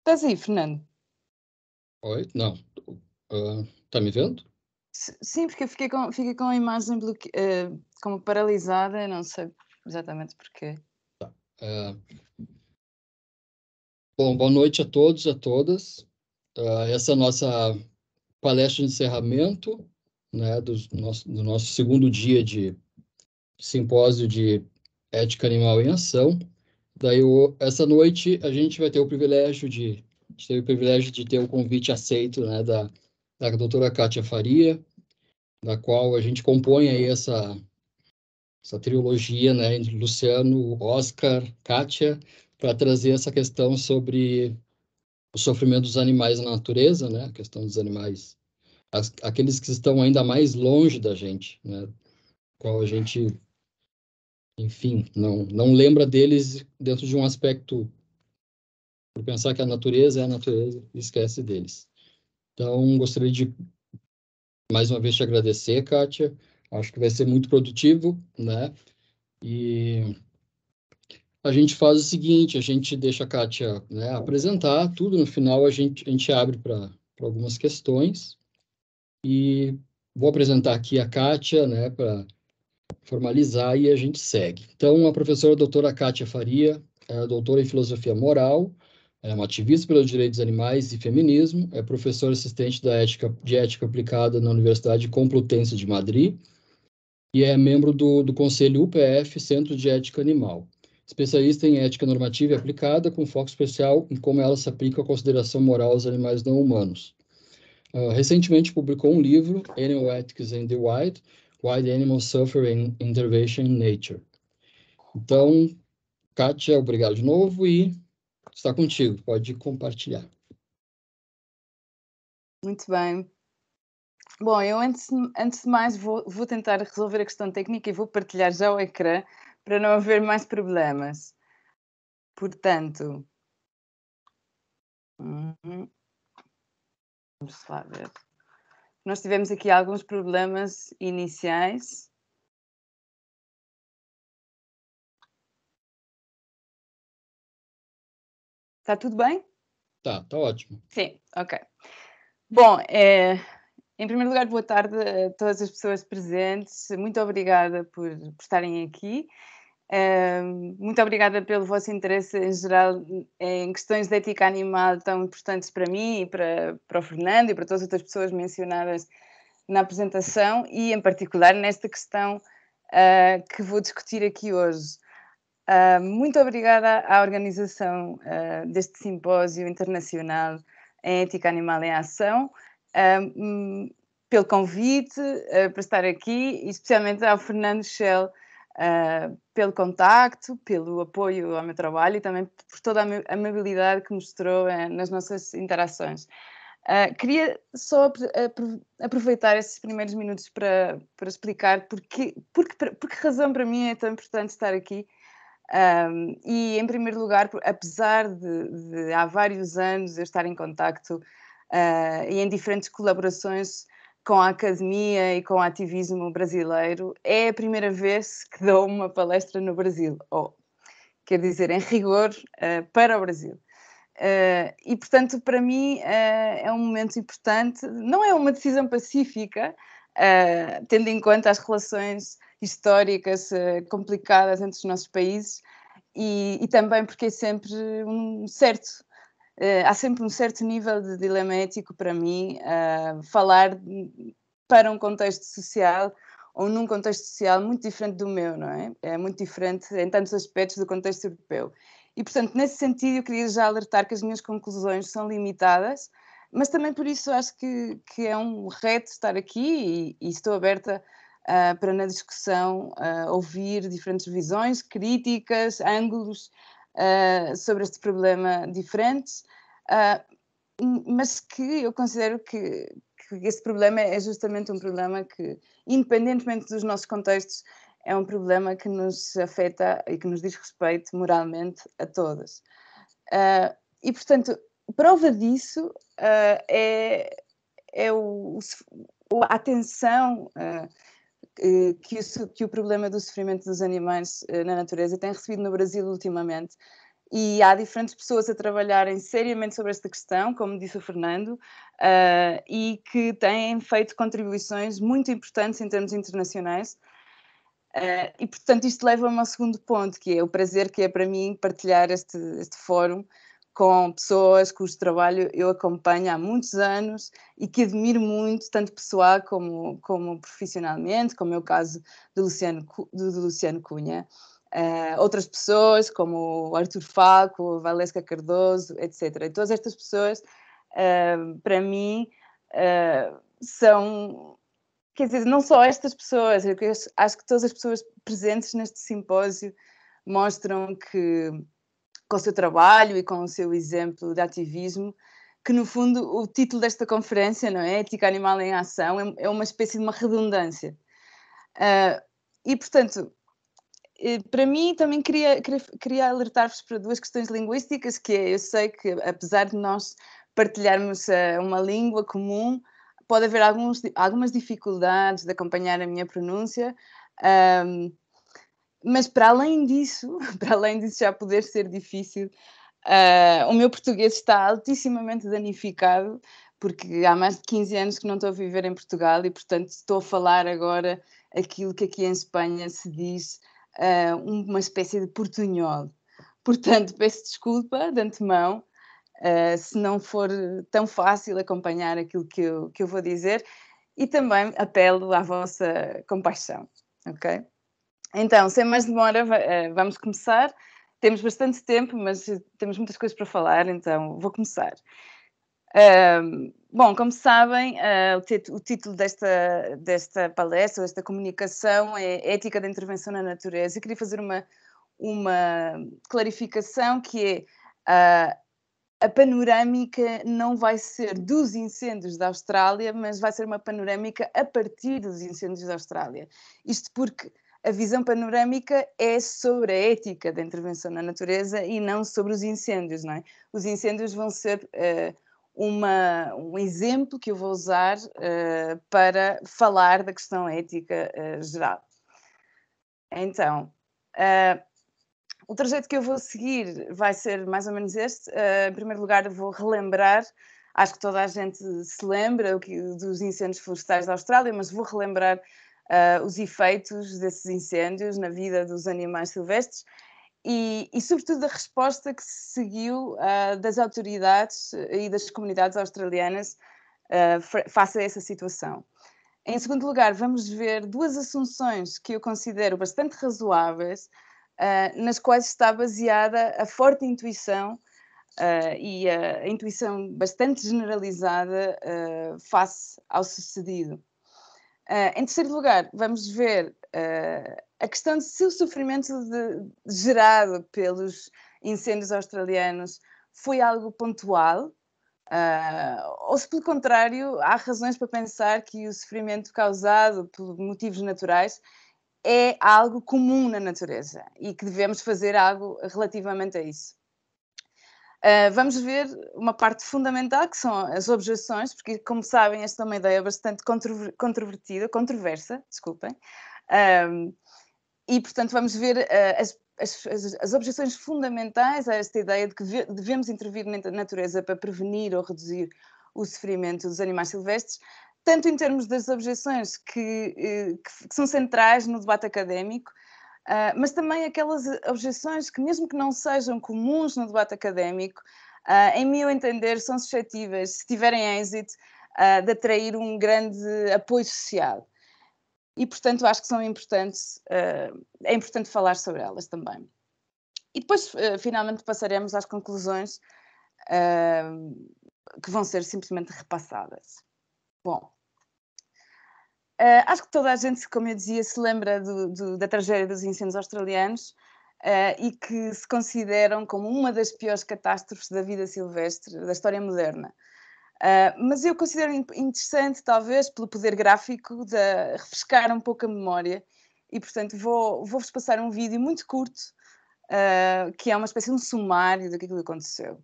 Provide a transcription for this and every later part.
Estás aí, Fernando? Oi, não. está ah, me vendo? sim, porque fiquei com, fiquei com a imagem bloque... uh, como paralisada, não sei exatamente porquê. Tá. Uh, bom, boa noite a todos, a todas. Ah, essa é a nossa palestra de encerramento né, do, nosso, do nosso segundo dia de simpósio de ética animal em ação. Daí, o, essa noite, a gente vai ter o privilégio de gente teve o privilégio de ter o convite aceito né, da, da doutora Kátia Faria, da qual a gente compõe aí essa, essa trilogia né, entre Luciano, Oscar, Kátia, para trazer essa questão sobre o sofrimento dos animais na natureza, né, a questão dos animais, as, aqueles que estão ainda mais longe da gente, né, qual a gente enfim, não, não lembra deles dentro de um aspecto por pensar que a natureza é a natureza esquece deles. Então, gostaria de mais uma vez te agradecer, Kátia. Acho que vai ser muito produtivo, né? E a gente faz o seguinte, a gente deixa a Kátia né, apresentar tudo, no final a gente, a gente abre para algumas questões. E vou apresentar aqui a Kátia, né, para formalizar e a gente segue. Então, a professora doutora Kátia Faria é doutora em filosofia moral, é uma ativista pelos direitos animais e feminismo, é professora assistente da ética, de ética aplicada na Universidade Complutense de Madrid e é membro do, do Conselho UPF, Centro de Ética Animal. Especialista em ética normativa e aplicada, com foco especial em como ela se aplica à consideração moral aos animais não humanos. Uh, recentemente publicou um livro, Animal Ethics and the Wild, Why the Animal in Intervention in Nature. Então, Kátia, obrigado de novo e está contigo, pode compartilhar. Muito bem. Bom, eu antes, antes de mais vou, vou tentar resolver a questão técnica e vou partilhar já o ecrã para não haver mais problemas. Portanto, hum, hum, vamos lá ver. Nós tivemos aqui alguns problemas iniciais. Está tudo bem? Tá, tá ótimo. Sim, ok. Bom, é, em primeiro lugar, boa tarde a todas as pessoas presentes. Muito obrigada por, por estarem aqui muito obrigada pelo vosso interesse em geral em questões de ética animal tão importantes para mim e para, para o Fernando e para todas as outras pessoas mencionadas na apresentação e, em particular, nesta questão uh, que vou discutir aqui hoje. Uh, muito obrigada à organização uh, deste simpósio internacional em ética animal em ação. Hum, pelo convite para estar aqui e especialmente ao Fernando Schell, uh, pelo contacto, pelo apoio ao meu trabalho e também por toda a amabilidade que mostrou uh, nas nossas interações. Uh, queria só aproveitar esses primeiros minutos para, para explicar porque, porque, porque razão para mim é tão importante estar aqui. Um, ah, e, em primeiro lugar, apesar de, de, há vários anos eu estar em contacto uh, e em diferentes colaborações com a academia e com o ativismo brasileiro, é a primeira vez que dou uma palestra no Brasil, ou quer dizer, em rigor, uh, para o Brasil. Uh, e, portanto, para mim uh, é um momento importante, não é uma decisão pacífica, tendo em conta as relações históricas complicadas entre os nossos países, e, e também porque é sempre um certo eh, há sempre um certo nível de dilema ético para mim eh, falar para um contexto social ou num contexto social muito diferente do meu, não é? É muito diferente em tantos aspectos do contexto europeu. E, portanto, nesse sentido, eu queria já alertar que as minhas conclusões são limitadas, mas também por isso acho que, que é um reto estar aqui e, e estou aberta uh, para, na discussão, uh, ouvir diferentes visões, críticas, ângulos, ah, sobre este problema diferente, uh, mas que eu considero que, que esse problema é justamente um problema que, independentemente dos nossos contextos, é um problema que nos afeta e que nos diz respeito moralmente a todas. Uh, e, portanto, prova disso uh, é, é o, o, a atenção uh, eh, que o, que o problema do sofrimento dos animais eh, na natureza tem recebido no Brasil ultimamente. E há diferentes pessoas a trabalharem seriamente sobre esta questão, como disse o Fernando, uh, e que têm feito contribuições muito importantes em termos internacionais. Uh, e, portanto, isto leva-me ao segundo ponto, que é o prazer que é para mim partilhar este, este fórum com pessoas cujo trabalho eu acompanho há muitos anos e que admiro muito, tanto pessoal como, como profissionalmente, como é o caso do Luciano, do, do Luciano Cunha. Uh, outras pessoas, como o Arthur Falco, a Valesca Cardoso, etc. E todas estas pessoas, uh, para mim, uh, são. Quer dizer, não só estas pessoas, acho, acho que todas as pessoas presentes neste simpósio mostram que com o seu trabalho e com o seu exemplo de ativismo, que no fundo o título desta conferência, não é? Ética Animal em Ação, é, é uma espécie de uma redundância. Uh, e portanto, eh, para mim também queria, queria, queria alertar-vos para duas questões linguísticas, que é, eu sei que apesar de nós partilharmos eh, uma língua comum, pode haver alguns, algumas dificuldades de acompanhar a minha pronúncia, um, ah, mas para além disso, para além disso já poder ser difícil, uh, o meu português está altissimamente danificado, porque há mais de 15 anos que não estou a viver em Portugal e, portanto, estou a falar agora aquilo que aqui em Espanha se diz uh, uma espécie de portunhol. Portanto, peço desculpa de antemão uh, se não for tão fácil acompanhar aquilo que eu, que eu vou dizer e também apelo à vossa compaixão, ok? Então, sem mais demora, eh, vamos começar. Temos bastante tempo, mas temos muitas coisas para falar, então vou começar. Um, bom, como sabem, uh, o, o, título desta, desta palestra, desta comunicação, é Ética da Intervenção na Natureza. Eu queria fazer uma, uma clarificação que é uh, a panorâmica não vai ser dos incêndios da Austrália, mas vai ser uma panorâmica a partir dos incêndios da Austrália. Isto porque a visão panorâmica é sobre a ética da intervenção na natureza e não sobre os incêndios, não é? Os incêndios vão ser uh, uma, um exemplo que eu vou usar uh, para falar da questão ética uh, geral. Então, o trajeto que eu vou seguir vai ser mais ou menos este. em primeiro lugar, vou relembrar acho que toda a gente se lembra dos incêndios florestais da Austrália, mas vou relembrar uh, os efeitos desses incêndios na vida dos animais silvestres e, e sobretudo, a resposta que se seguiu uh, das autoridades e das comunidades australianas ah, face a essa situação. Em segundo lugar, vamos ver duas assunções que eu considero bastante razoáveis, nas quais está baseada a forte intuição Uh, e a, a intuição bastante generalizada uh, face ao sucedido. Uh, em terceiro lugar, vamos ver uh, a questão de se o sofrimento de, gerado pelos incêndios australianos foi algo pontual, Uh, ou se, pelo contrário, há razões para pensar que o sofrimento causado por motivos naturais é algo comum na natureza e que devemos fazer algo relativamente a isso. Uh, vamos ver uma parte fundamental que são as objeções, porque, como sabem, esta é uma ideia bastante controvertida, controversa, desculpem. Um, e, portanto, vamos ver uh, as, as, as, objeções fundamentais a esta ideia de que devemos intervir na natureza para prevenir ou reduzir o sofrimento dos animais silvestres, tanto em termos das objeções que, eh, que, que são centrais no debate académico, Uh, mas também aquelas objeções que, mesmo que não sejam comuns no debate académico, uh, em meu entender, são suscetíveis, se tiverem êxito, uh, de atrair um grande apoio social. E, portanto, acho que são importantes, é importante falar sobre elas também. E depois, finalmente, passaremos às conclusões que vão ser simplesmente repassadas. Bom, Uh, acho que toda a gente, como eu dizia, se lembra do, do, da tragédia dos incêndios australianos uh, e que se consideram como uma das piores catástrofes da vida silvestre, da história moderna. Uh, mas eu considero interessante, talvez, pelo poder gráfico, de refrescar um pouco a memória e, portanto, vou-vos vou passar um vídeo muito curto, que é uma espécie de um sumário do que é aconteceu.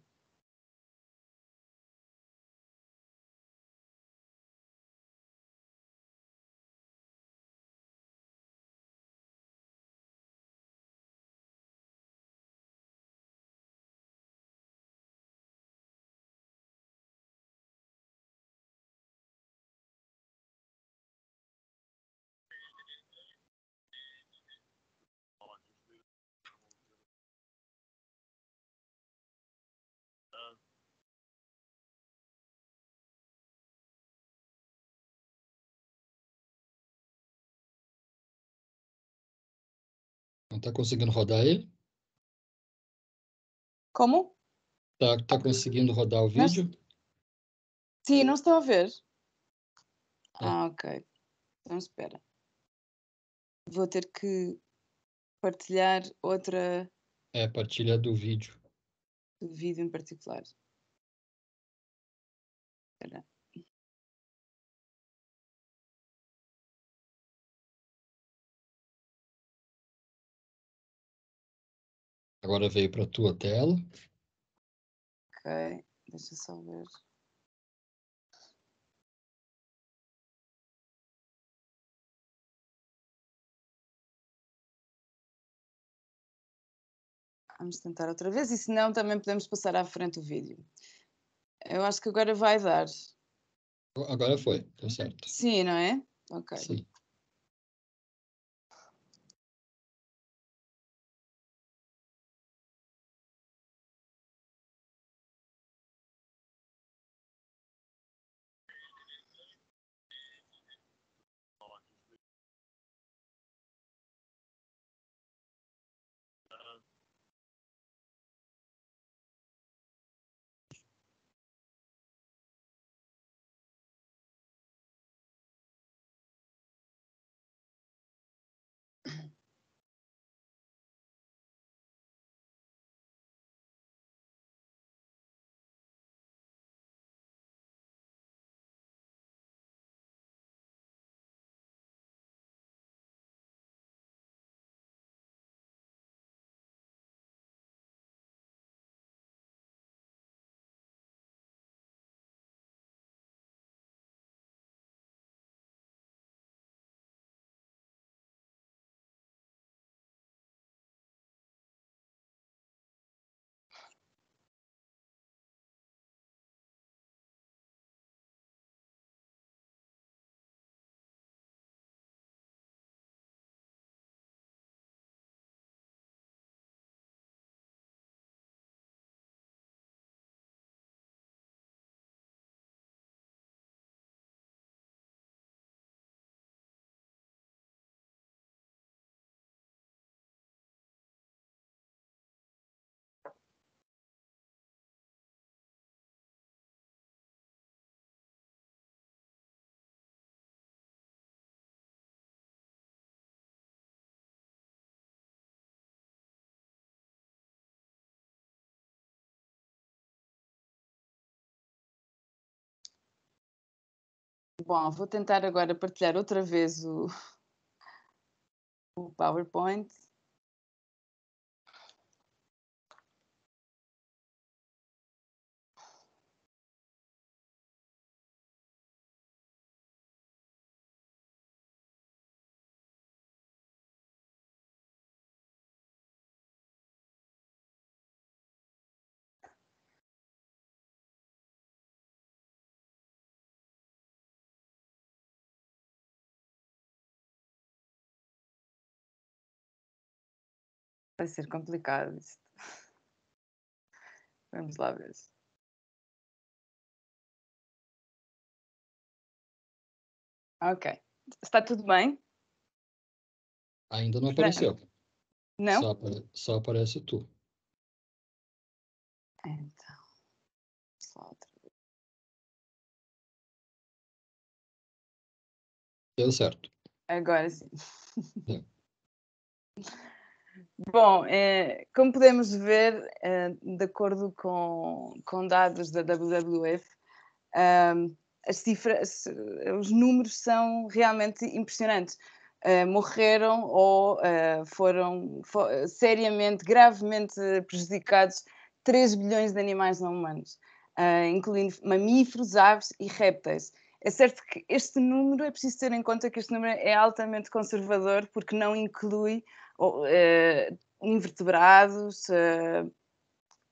Não está conseguindo rodar ele? Como? Tá, tá conseguindo rodar o vídeo? Não... Sim, não estou a ver. Ah, ah ok. Então espera. Vou ter que partilhar outra. É, partilha do vídeo. Do vídeo em particular. Espera. Agora veio para a tua tela. Ok, deixa eu só ver. Vamos tentar outra vez e se não também podemos passar à frente o vídeo. Eu acho que agora vai dar. Agora foi, deu tá certo. Sim, não é? Ok. Sim. Bom, vou tentar agora partilhar outra vez o, o PowerPoint. Vai ser complicado isto. Vamos lá ver. Ok. Está tudo bem? Ah, ainda não apareceu. Não? Só, apare só aparece tu. Então. Só outra vez. Deu certo. Agora sim. É. Bom, é, como podemos ver, é, de acordo com, com dados da WWF, é, ehm, as cifras, os números são realmente impressionantes. Eh, morreram ou foram for, seriamente, gravemente prejudicados 3 bilhões de animais não humanos, incluindo mamíferos, aves e répteis. É certo que este número, é preciso ter em conta que este número é altamente conservador, porque não inclui uh, invertebrados, uh,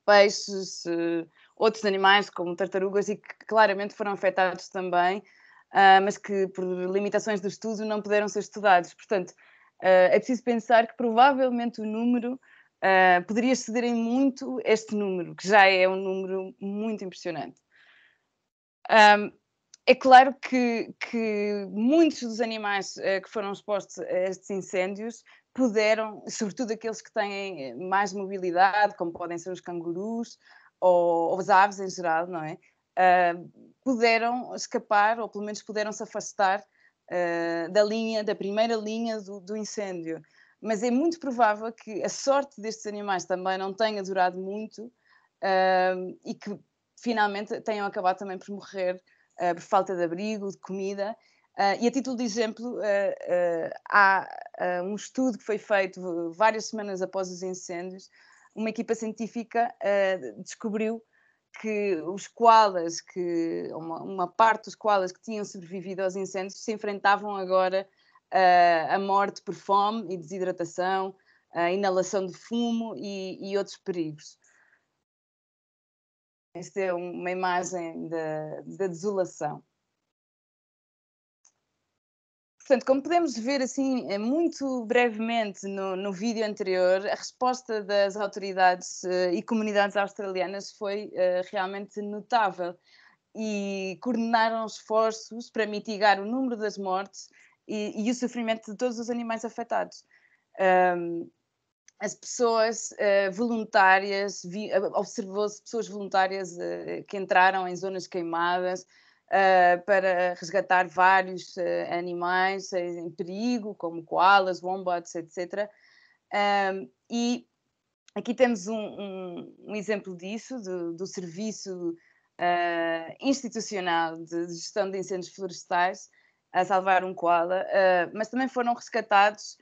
peixes, uh, outros animais como tartarugas e que claramente foram afetados também, ah, mas que por limitações do estudo não puderam ser estudados. Portanto, é preciso pensar que provavelmente o número ah, poderia exceder em muito este número, que já é um número muito impressionante. Um, ah, é claro que, que, muitos dos animais que foram expostos a estes incêndios puderam, sobretudo aqueles que têm eh, mais mobilidade, como podem ser os cangurus ou, ou as aves em geral, não é? Uh, puderam escapar ou pelo menos puderam se afastar uh, da linha, da primeira linha do, do, incêndio. Mas é muito provável que a sorte destes animais também não tenha durado muito uh, e que finalmente tenham acabado também por morrer ah, por falta de abrigo, de comida Uh, e a título de exemplo, uh, uh, há um estudo que foi feito várias semanas após os incêndios. Uma equipa científica descobriu que os koalas, que uma, uma, parte dos koalas que tinham sobrevivido aos incêndios, se enfrentavam agora à morte por fome e desidratação, a inalação de fumo e, e outros perigos. Esta é uma imagem da, da desolação. Portanto, como podemos ver assim eh, muito brevemente no, no vídeo anterior, a resposta das autoridades uh, e comunidades australianas foi uh, realmente notável e coordenaram esforços para mitigar o número das mortes e, e o sofrimento de todos os animais afetados. Um, as pessoas uh, voluntárias, observou-se pessoas voluntárias que entraram em zonas queimadas, Uh, para resgatar vários uh, animais eh, em perigo, como koalas, wombats, etc. Um, e aqui temos um, um, um exemplo disso, do, do serviço uh, institucional de gestão de incêndios florestais a salvar um koala, mas também foram resgatados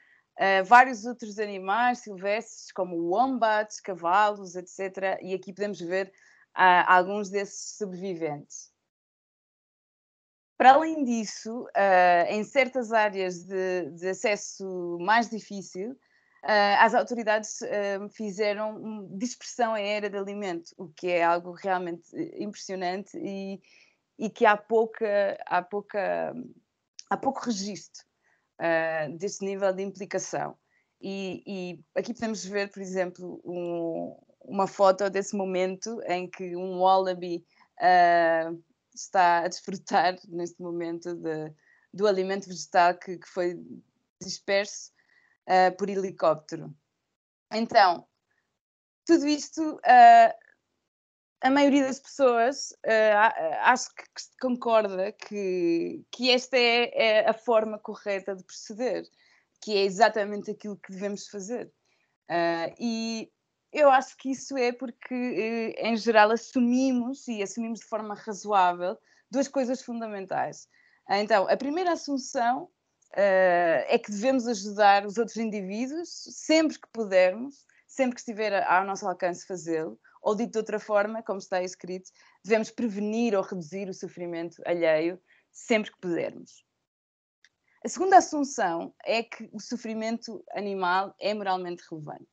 vários outros animais silvestres, como wombats, cavalos, etc. E aqui podemos ver alguns desses sobreviventes. Para além disso, uh, em certas áreas de, de acesso mais difícil, Uh, as autoridades uh, fizeram dispersão aérea de alimento, o que é algo realmente impressionante e, e que há, pouca, há, pouca, há pouco registro uh, deste nível de implicação. E, e, aqui podemos ver, por exemplo, um, uma foto desse momento em que um wallaby está a desfrutar neste momento de, do alimento vegetal que, que foi disperso uh, por helicóptero. Então, tudo isto, uh, a maioria das pessoas uh, acho que concorda que, que esta é, é, a forma correta de proceder, que é exatamente aquilo que devemos fazer. e eu acho que isso é porque, eh, em geral, assumimos, e assumimos de forma razoável, duas coisas fundamentais. Então, a primeira assunção Uh, é que devemos ajudar os outros indivíduos sempre que pudermos, sempre que estiver ao nosso alcance fazê-lo, ou dito de outra forma, como está escrito, devemos prevenir ou reduzir o sofrimento alheio sempre que pudermos. A segunda assunção é que o sofrimento animal é moralmente relevante.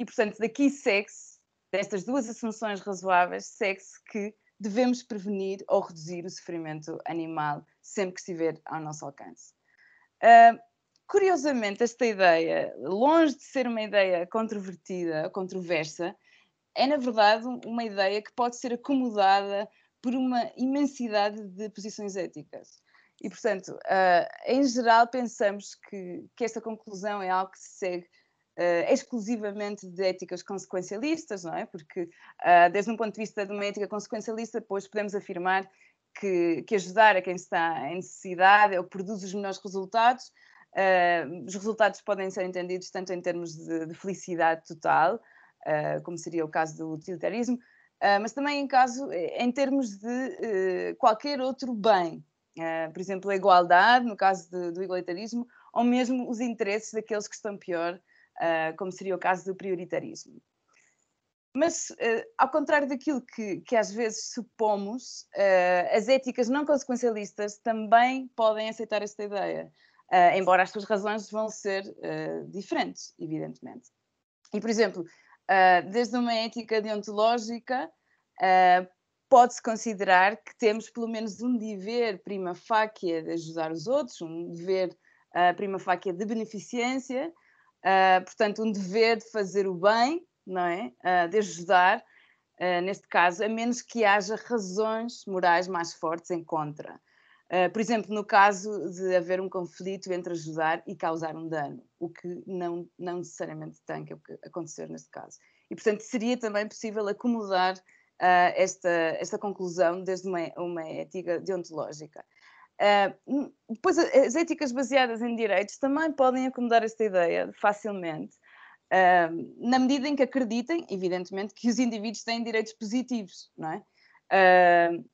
E, portanto, daqui segue-se, destas duas assunções razoáveis, segue-se que devemos prevenir ou reduzir o sofrimento animal sempre que estiver ao nosso alcance. Uh, curiosamente, esta ideia, longe de ser uma ideia controvertida, controversa, é na verdade uma ideia que pode ser acomodada por uma imensidade de posições éticas. E, portanto, uh, em geral, pensamos que, que esta conclusão é algo que se segue uh, exclusivamente de éticas consequencialistas, não é? Porque, uh, desde um ponto de vista de uma ética consequencialista, depois podemos afirmar que, que ajudar a quem está em necessidade é ou produz os melhores resultados. Uh, os resultados podem ser entendidos tanto em termos de, de felicidade total, ah, como seria o caso do utilitarismo, mas também em, caso, eh, em termos de eh, qualquer outro bem, por exemplo, a igualdade, no caso de, do igualitarismo, ou mesmo os interesses daqueles que estão pior uh, como seria o caso do prioritarismo. Mas, uh, ao contrário daquilo que, que às vezes supomos, uh, as éticas não consequencialistas também podem aceitar esta ideia, embora as suas razões vão ser diferentes, evidentemente. E, por exemplo, desde uma ética deontológica, pode-se considerar que temos pelo menos um dever prima facie de ajudar os outros, um dever uh, prima facie de beneficência, Uh, portanto, um dever de fazer o bem, não é? Uh, de ajudar, uh, neste caso, a menos que haja razões morais mais fortes em contra. por exemplo, no caso de haver um conflito entre ajudar e causar um dano, o que não, não necessariamente tem que acontecer neste caso. E, portanto, seria também possível acomodar esta, esta conclusão desde uma, uma ética deontológica. Ah, depois, as éticas baseadas em direitos também podem acomodar esta ideia facilmente, uh, na medida em que acreditem, evidentemente, que os indivíduos têm direitos positivos, não é? Uh,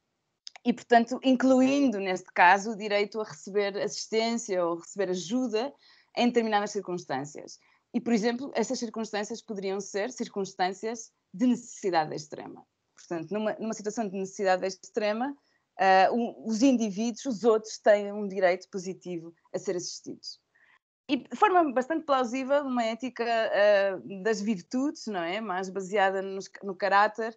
e, portanto, incluindo, neste caso, o direito a receber assistência ou receber ajuda em determinadas circunstâncias. E, por exemplo, estas circunstâncias poderiam ser circunstâncias de necessidade extrema. Portanto, numa, numa situação de necessidade extrema, uh, os indivíduos, os outros, têm um direito positivo a ser assistidos. E de forma bastante plausível, uma ética uh, das virtudes, não é? Mais baseada no caráter,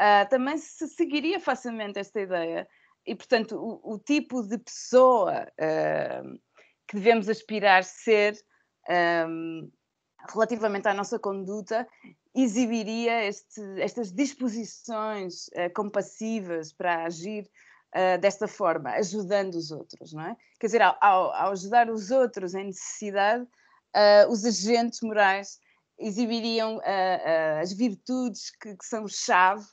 uh, também se seguiria facilmente esta ideia. E, portanto, o, o tipo de pessoa que devemos aspirar ser um, relativamente à nossa conduta exibiria este, estas disposições uh, compassivas para agir uh, desta forma, ajudando os outros, não é? Quer dizer, ao, ao ajudar os outros em necessidade, uh, os agentes morais exibiriam uh, as virtudes que, que são chave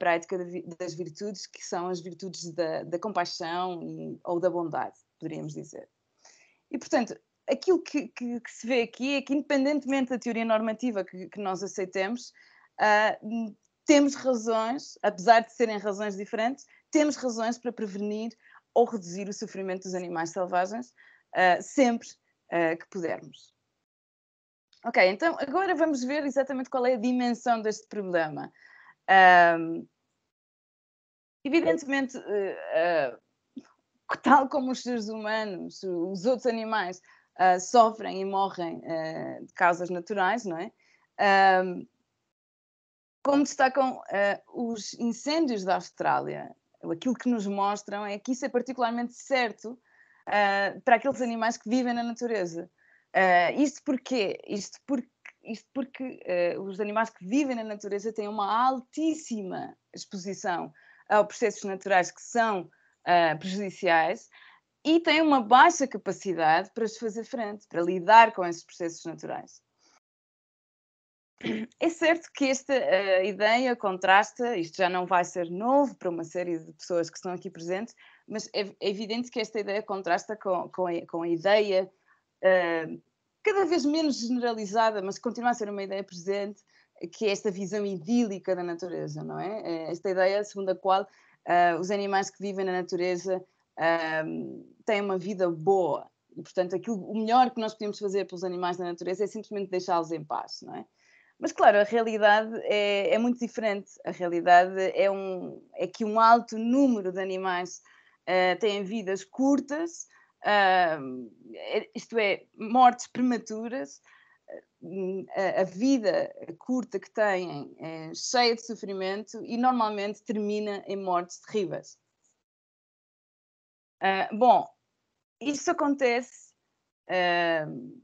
para a ética das virtudes, que são as virtudes da, da compaixão e, ou da bondade, poderíamos dizer. E, portanto, aquilo que, que, que, se vê aqui é que, independentemente da teoria normativa que, que nós aceitemos, uh, temos razões, apesar de serem razões diferentes, temos razões para prevenir ou reduzir o sofrimento dos animais selvagens uh, sempre uh, que pudermos. Ok, então agora vamos ver exatamente qual é a dimensão deste problema. Um, evidentemente, ah, tal como os seres humanos, os outros animais uh, sofrem e morrem uh, de causas naturais, não é? Um, como destacam uh, os incêndios da Austrália, aquilo que nos mostram é que isso é particularmente certo uh, para aqueles animais que vivem na natureza. Uh, isto porquê? Isto porque, isto porque uh, os animais que vivem na natureza têm uma altíssima exposição a processos naturais que são prejudiciais e têm uma baixa capacidade para se fazer frente, para lidar com esses processos naturais. É certo que esta eh, ideia contrasta, isto já não vai ser novo para uma série de pessoas que estão aqui presentes, mas é, é evidente que esta ideia contrasta com, com, a, com a ideia uh, cada vez menos generalizada, mas continua a ser uma ideia presente, que é esta visão idílica da natureza, não é? Eh, esta ideia segundo a qual uh, os animais que vivem na natureza uh, têm uma vida boa. E, portanto, aquilo, o melhor que nós podemos fazer pelos animais da natureza é simplesmente deixá-los em paz, não é? Mas claro, a realidade é, é muito diferente. A realidade é, um, é que um alto número de animais uh, têm vidas curtas, uh, isto é, mortes prematuras, eh, a, vida curta que têm é cheia de sofrimento e normalmente termina em mortes terríveis. Uh, bom, isso acontece uh,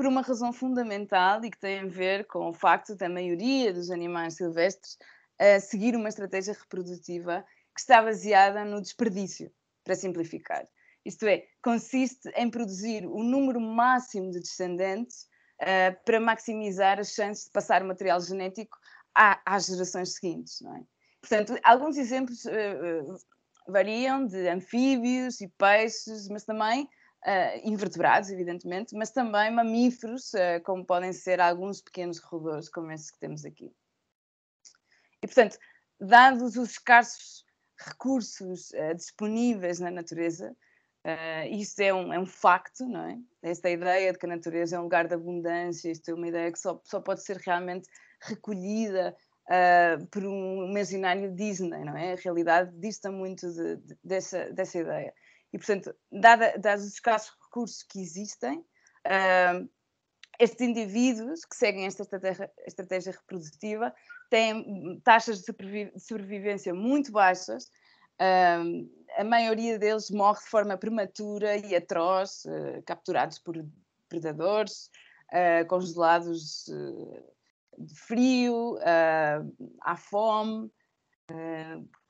por uma razão fundamental e que tem a ver com o facto da maioria dos animais silvestres uh, seguir uma estratégia reprodutiva que está baseada no desperdício, para simplificar. Isto é, consiste em produzir o número máximo de descendentes uh, para maximizar as chances de passar material genético à, às gerações seguintes. É? Portanto, alguns exemplos uh, variam de anfíbios e peixes, mas também uh, invertebrados, evidentemente, mas também mamíferos, uh, como podem ser alguns pequenos roedores, como esse que temos aqui. E, portanto, dados os escassos recursos uh, disponíveis na natureza, uh, é um, é um facto, não é? Esta ideia de que a natureza é um lugar de abundância, isto é uma ideia que só, só pode ser realmente recolhida uh, por um imaginário Disney, não é? A realidade dista muito de, de, dessa, dessa ideia. E, portanto, dada, dados os escassos recursos que existem, estes indivíduos que seguem esta estratégia, estratégia reprodutiva têm taxas de sobrevivência muito baixas. a maioria deles morre de forma prematura e atroz, eh, capturados por predadores, eh, congelados eh, de frio, à fome,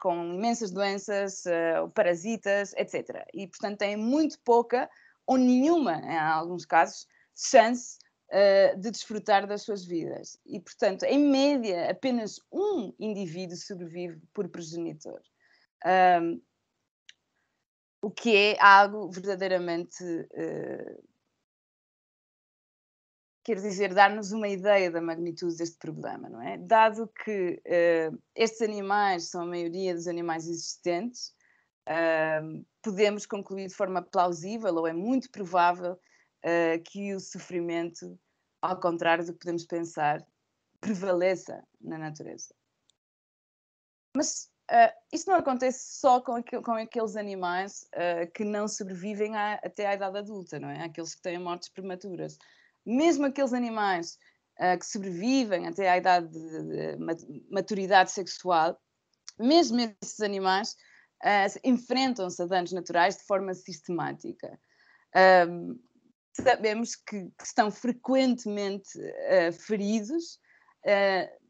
com imensas doenças, eh, parasitas, etc. E, portanto, têm muito pouca ou nenhuma, em alguns casos, chance eh, de desfrutar das suas vidas. E, portanto, em média, apenas um indivíduo sobrevive por progenitor. Um, o que é algo verdadeiramente uh, quer dizer, dar-nos uma ideia da magnitude deste problema, não é? Dado que uh, estes animais são a maioria dos animais existentes, uh, podemos concluir de forma plausível, ou é muito provável, uh, que o sofrimento, ao contrário do que podemos pensar, prevaleça na natureza. Mas uh, isso não acontece só com, aqu com aqueles animais que não sobrevivem à, até à idade adulta, não é? Aqueles que têm mortes prematuras mesmo aqueles animais uh, que sobrevivem até à idade de, de maturidade sexual, mesmo esses animais uh, enfrentam-se a danos naturais de forma sistemática. Um, sabemos que, que, estão frequentemente uh, feridos, uh,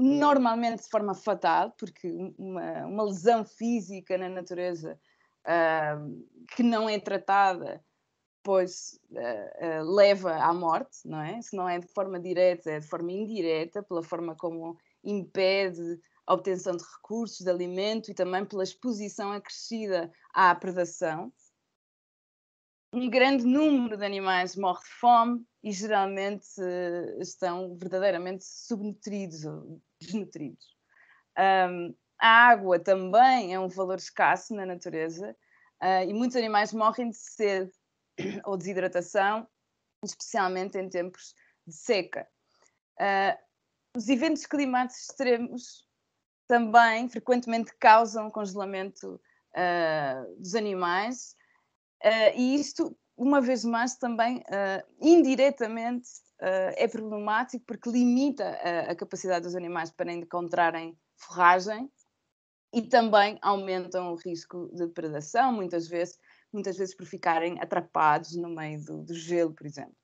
normalmente de forma fatal, porque uma, uma lesão física na natureza uh, que não é tratada pois uh, eh, uh, eh, leva à morte, não é? Se não é de forma direta, é de forma indireta, pela forma como impede a obtenção de recursos, de alimento e também pela exposição acrescida à predação. Um grande número de animais morre de fome e geralmente uh, estão verdadeiramente subnutridos ou desnutridos. Um, a água também é um valor escasso na natureza e muitos animais morrem de sede ou desidratação, especialmente em tempos de seca. Uh, os eventos climáticos extremos também frequentemente causam congelamento uh, dos animais, uh, e isto, uma vez mais, também indiretamente é problemático porque limita a, a capacidade dos animais para encontrarem forragem e também aumentam o risco de depredação, muitas vezes muitas vezes por ficarem atrapados no meio do, do gelo, por exemplo.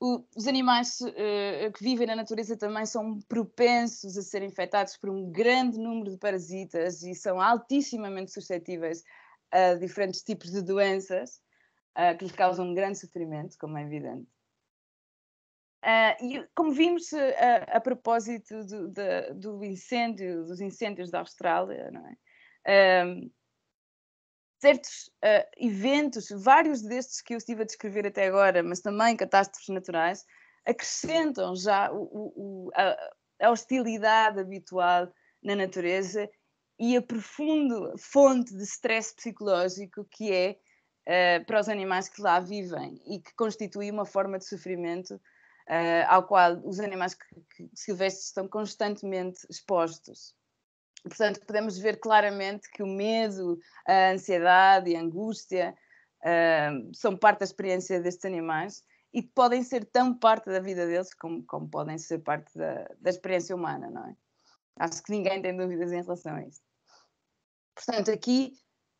os animais uh, que vivem na natureza também são propensos a serem infectados por um grande número de parasitas e são altissimamente suscetíveis a diferentes tipos de doenças uh, que lhes causam um grande sofrimento, como é evidente. Uh, e como vimos ah, a propósito do, do, do, incêndio, dos incêndios da Austrália, não é? um, certos uh, eventos, vários destes que eu estive a descrever até agora, mas também catástrofes naturais, acrescentam já o, o, a, a, hostilidade habitual na natureza e a profunda fonte de stress psicológico que é uh, para os animais que lá vivem e que constitui uma forma de sofrimento uh, ao qual os animais que, que silvestres estão constantemente expostos. Portanto, podemos ver claramente que o medo, a ansiedade e a angústia uh, são parte da experiência destes animais e podem ser tão parte da vida deles como, como podem ser parte da, da experiência humana, não é? Acho que ninguém tem dúvidas em relação a isso Portanto, aqui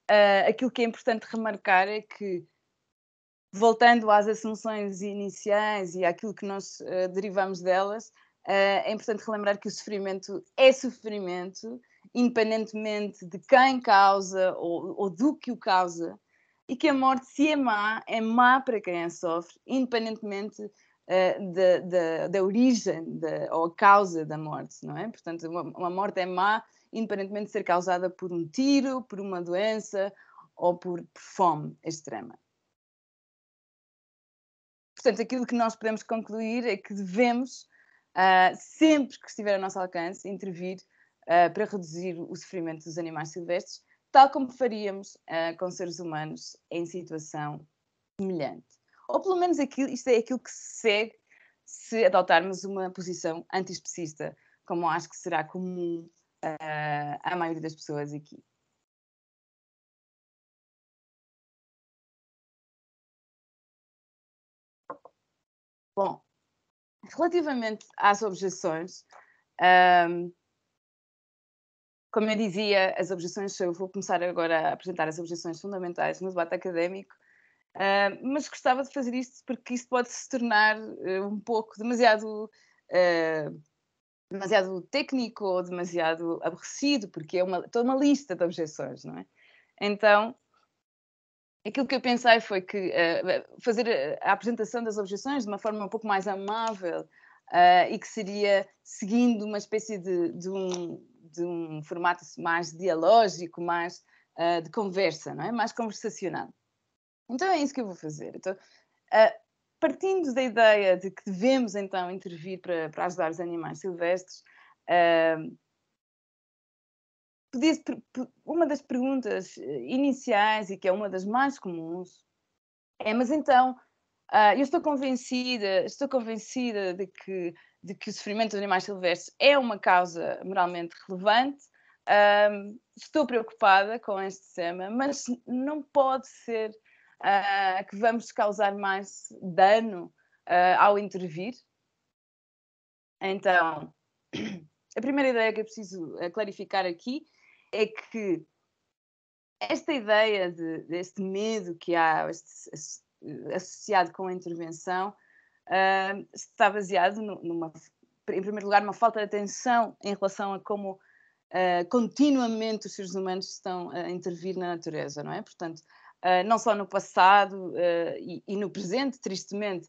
uh, aquilo que é importante remarcar é que, voltando às assunções iniciais e àquilo que nós uh, derivamos delas, uh, é importante relembrar que o sofrimento é sofrimento independentemente de quem causa ou, ou do que o causa, e que a morte, se é má, é má para quem a sofre, independentemente uh, da, da, da, origem da, ou a causa da morte, não é? Portanto, uma, uma morte é má independentemente de ser causada por um tiro, por uma doença ou por, fome extrema. Portanto, aquilo que nós podemos concluir é que devemos, uh, sempre que estiver ao nosso alcance, intervir uh, para reduzir o sofrimento dos animais silvestres, tal como faríamos uh, com seres humanos em situação semelhante. Ou pelo menos aquilo, isto é aquilo que se segue se adotarmos uma posição antiespecista, como acho que será comum uh, à maioria das pessoas aqui. Bom, relativamente às objeções, um, ehm, como eu dizia, as objeções, eu vou começar agora a apresentar as objeções fundamentais no debate académico, uh, mas gostava de fazer isto porque isto pode se tornar uh, um pouco demasiado, uh, demasiado técnico ou demasiado aborrecido, porque é uma, toda uma lista de objeções, não é? Então, aquilo que eu pensei foi que ah, fazer a apresentação das objeções de uma forma um pouco mais amável Uh, e que seria seguindo uma espécie de, de, um, de um formato assim mais dialógico, mais uh, de conversa, não é? mais conversacional. Então é isso que eu vou fazer. Então, uh, partindo da ideia de que devemos então intervir para, para ajudar os animais silvestres, uh, uma das perguntas eh, iniciais e que é uma das mais comuns é: mas então eu estou convencida, estou convencida de que de que o sofrimento dos animais silvestres é uma causa moralmente relevante. Um, estou preocupada com este tema, mas não pode ser uh, que vamos causar mais dano uh, ao intervir. Então, a primeira ideia que é preciso ah, clarificar aqui é que esta ideia de, deste medo que há este, associado com a intervenção uh, está baseado numa, em primeiro lugar, numa falta de atenção em relação a como uh, continuamente os seres humanos estão a intervir na natureza, não é? Portanto, uh, não só no passado ah, e, e, no presente, tristemente,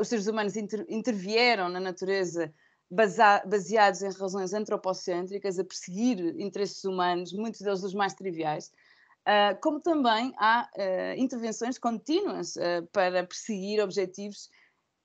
os seres humanos inter, intervieram na natureza baseados em razões antropocêntricas, a perseguir interesses humanos, muitos deles dos mais triviais, como também há intervenções contínuas para perseguir objetivos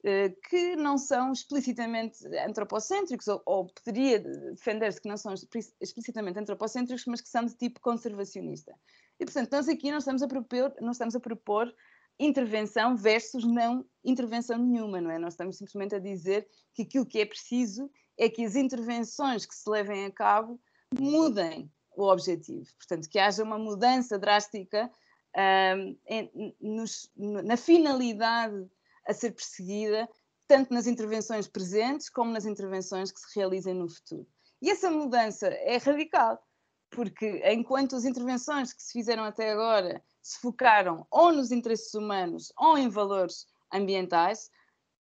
eh, que não são explicitamente antropocêntricos, ou, ou poderia defender-se que não são explicitamente antropocêntricos, mas que são de tipo conservacionista. E, portanto, nós aqui não estamos a propor, não estamos a propor intervenção versus não intervenção nenhuma, não é? Nós estamos simplesmente a dizer que aquilo que é preciso é que as intervenções que se levem a cabo mudem o objetivo, portanto, que haja uma mudança drástica um, ah, em, nos, na finalidade a ser perseguida, tanto nas intervenções presentes como nas intervenções que se realizem no futuro. E essa mudança é radical, porque enquanto as intervenções que se fizeram até agora se focaram ou nos interesses humanos ou em valores ambientais,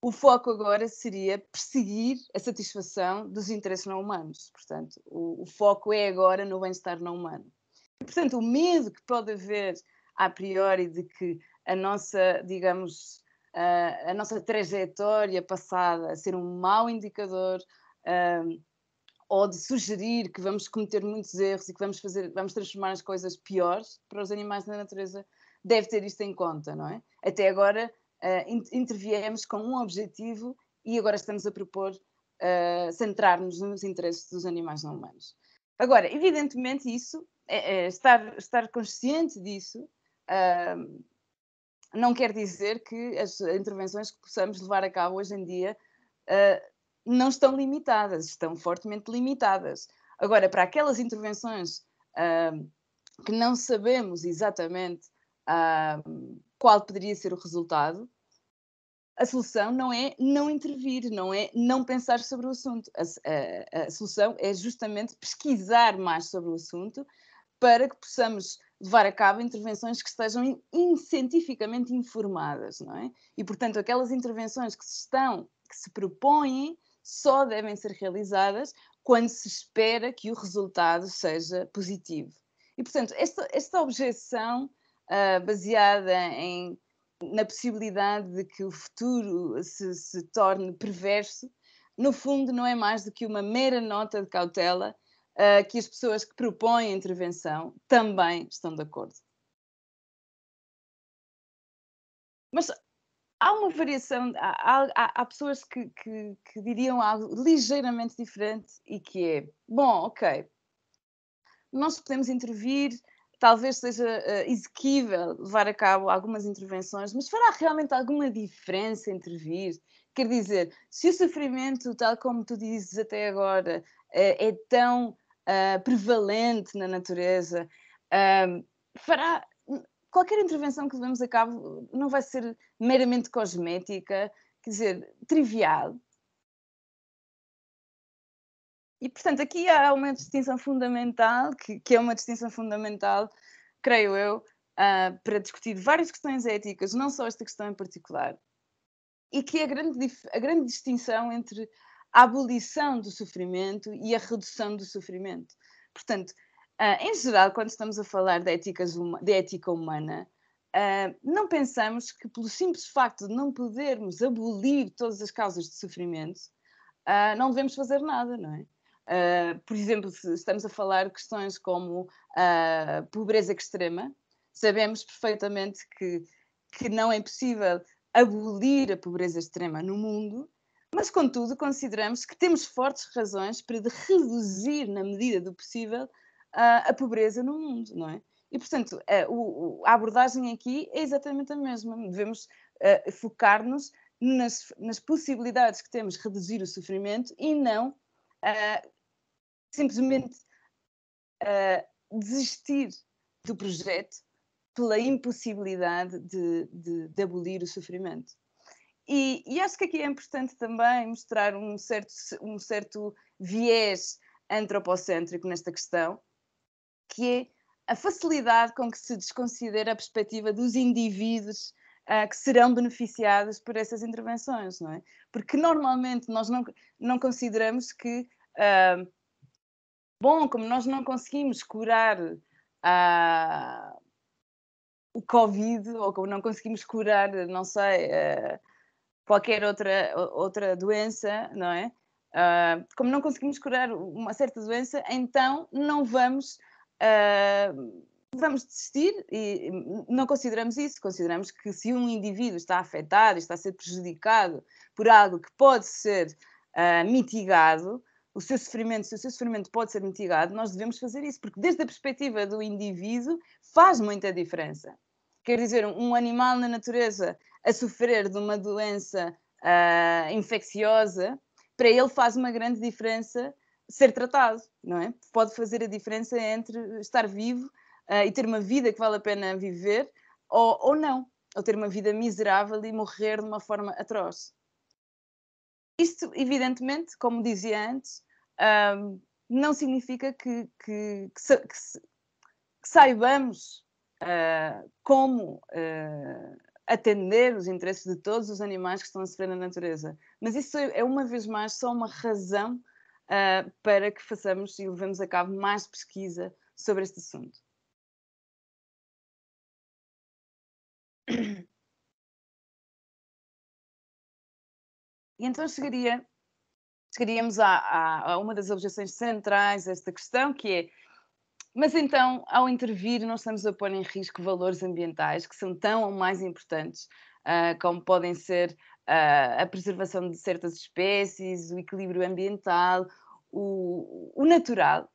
o foco agora seria perseguir a satisfação dos interesses não humanos. Portanto, o, o foco é agora no bem-estar não humano. E, portanto, o medo que pode haver a priori de que a nossa, digamos, a nossa trajetória passada a ser um mau indicador ou de sugerir que vamos cometer muitos erros e que vamos fazer, vamos transformar as coisas piores para os animais da natureza, deve ter isto em conta, não é? Até agora uh, interviemos com um objetivo e agora estamos a propor uh, centrar-nos nos interesses dos animais não humanos. Agora, evidentemente isso, é, é estar, estar consciente disso, uh, não quer dizer que as intervenções que possamos levar a cabo hoje em dia uh, não estão limitadas, estão fortemente limitadas. Agora, para aquelas intervenções uh, que não sabemos exatamente uh, qual poderia ser o resultado, a solução não é não intervir, não é não pensar sobre o assunto. A, a, a solução é justamente pesquisar mais sobre o assunto para que possamos levar a cabo intervenções que estejam in cientificamente informadas, não é? E, portanto, aquelas intervenções que se estão, que se propõem, só devem ser realizadas quando se espera que o resultado seja positivo. E, portanto, esta, esta objeção uh, baseada em, na possibilidade de que o futuro se, se torne perverso, no fundo, não é mais do que uma mera nota de cautela uh, que as pessoas que propõem a intervenção também estão de acordo. Mas há uma variação, há, há, há pessoas que, que, que, diriam algo ligeiramente diferente e que é, bom, ok, nós podemos intervir, talvez seja uh, exequível levar a cabo algumas intervenções, mas fará realmente alguma diferença intervir? Quer dizer, se o sofrimento, tal como tu dizes até agora, uh, é tão ah, prevalente na natureza, uh, fará qualquer intervenção que levemos a cabo não vai ser meramente cosmética, quer dizer, trivial. E, portanto, aqui há uma distinção fundamental, que, que é uma distinção fundamental, creio eu, uh, para discutir várias questões éticas, não só esta questão em particular, e que é a grande, a grande distinção entre a abolição do sofrimento e a redução do sofrimento. Portanto, uh, em geral, quando estamos a falar de, huma, de ética humana, uh, não pensamos que, pelo simples facto de não podermos abolir todas as causas de sofrimento, uh, não devemos fazer nada, não é? por exemplo, se estamos a falar de questões como uh, pobreza extrema, sabemos perfeitamente que, que não é possível abolir a pobreza extrema no mundo, mas, contudo, consideramos que temos fortes razões para reduzir, na medida do possível, a pobreza no mundo, não é? E, portanto, a abordagem aqui é exatamente a mesma. Devemos eh, focar-nos nas, nas, possibilidades que temos de reduzir o sofrimento e não eh, simplesmente eh, desistir do projeto pela impossibilidade de, de, de abolir o sofrimento. E, e, acho que aqui é importante também mostrar um certo, um certo viés antropocêntrico nesta questão, que é a facilidade com que se desconsidera a perspectiva dos indivíduos uh, que serão beneficiados por essas intervenções, não é? Porque normalmente nós não, não consideramos que, uh, bom, como nós não conseguimos curar uh, o Covid, ou como não conseguimos curar, não sei qualquer outra, outra doença, não é? Uh, como não conseguimos curar uma certa doença, então não vamos, uh, vamos desistir e não consideramos isso. Consideramos que se um indivíduo está afetado, está a ser prejudicado por algo que pode ser uh, mitigado, o seu sofrimento, se o seu sofrimento pode ser mitigado, nós devemos fazer isso, porque desde a perspectiva do indivíduo faz muita diferença. Quer dizer, um animal na natureza a sofrer de uma doença uh, infecciosa, para ele faz uma grande diferença ser tratado, não é? Pode fazer a diferença entre estar vivo uh, e ter uma vida que vale a pena viver ou, ou não, ou ter uma vida miserável e morrer de uma forma atroz. Isto, evidentemente, como dizia antes, um, ah, não significa que, que, que, que saibamos uh, como uh, atender os interesses de todos os animais que estão a sofrer na natureza. Mas isso é, é uma vez mais, só uma razão uh, para que façamos e levemos a cabo mais pesquisa sobre este assunto. E então chegaria, chegaríamos a, a, a uma das objeções centrais desta questão, que é mas então, ao intervir, nós estamos a pôr em risco valores ambientais que são tão ou mais importantes, uh, como podem ser uh, a preservação de certas espécies, o equilíbrio ambiental, o, o natural.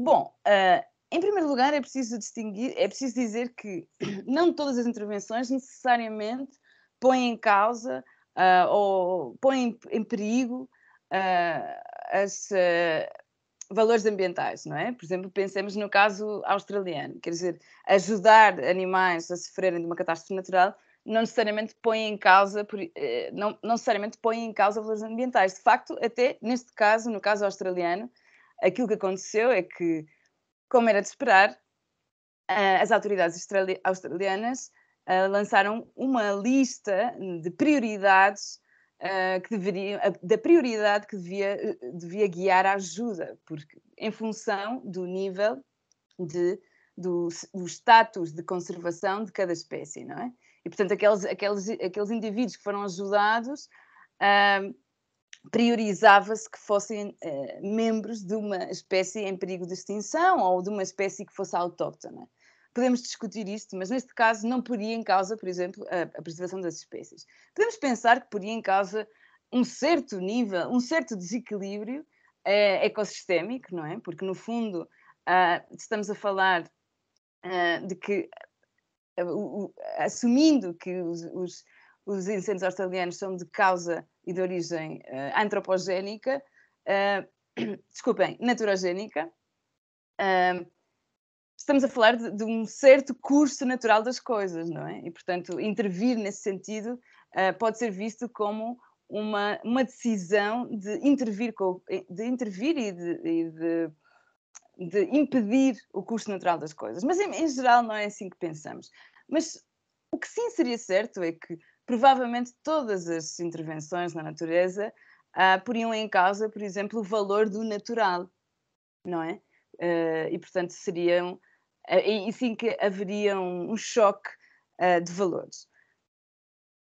Bom, uh, em primeiro lugar, é preciso distinguir, é preciso dizer que não todas as intervenções necessariamente põem em causa ou põem em, em perigo. Uh, as uh, valores ambientais, não é? Por exemplo, pensemos no caso australiano, quer dizer, ajudar animais a sofrerem de uma catástrofe natural não necessariamente põe em causa eh, não, não necessariamente põe em causa valores ambientais. De facto, até neste caso, no caso australiano, aquilo que aconteceu é que, como era de esperar, eh, as autoridades australianas eh, lançaram uma lista de prioridades ah, que deveria, ah, da prioridade que devia, ah, devia guiar a ajuda, porque em função do nível de, do, do status de conservação de cada espécie, não é? E, portanto, aqueles, aqueles, aqueles indivíduos que foram ajudados, uh, priorizava-se que fossem uh, membros de uma espécie em perigo de extinção ou de uma espécie que fosse autóctona podemos discutir isto, mas neste caso não poria em causa, por exemplo, a, a preservação das espécies. Podemos pensar que poria em causa um certo nível, um certo desequilíbrio eh, ecossistémico, não é? Porque, no fundo, ah, estamos a falar ah, de que, ah, o, o, assumindo que os, os, os, incêndios australianos são de causa e de origem ah, antropogénica, ah, desculpem, naturogénica, ah, estamos a falar de, de, um certo curso natural das coisas, não é? E, portanto, intervir nesse sentido uh, pode ser visto como uma, uma decisão de intervir, com, eh, de intervir e, de, e de, de, impedir o curso natural das coisas. Mas, em, em geral, não é assim que pensamos. Mas o que sim seria certo é que, provavelmente, todas as intervenções na natureza uh, poriam em causa, por exemplo, o valor do natural, não é? Uh, e portanto seriam eh, e sim que haveria um, um choque uh, de valores.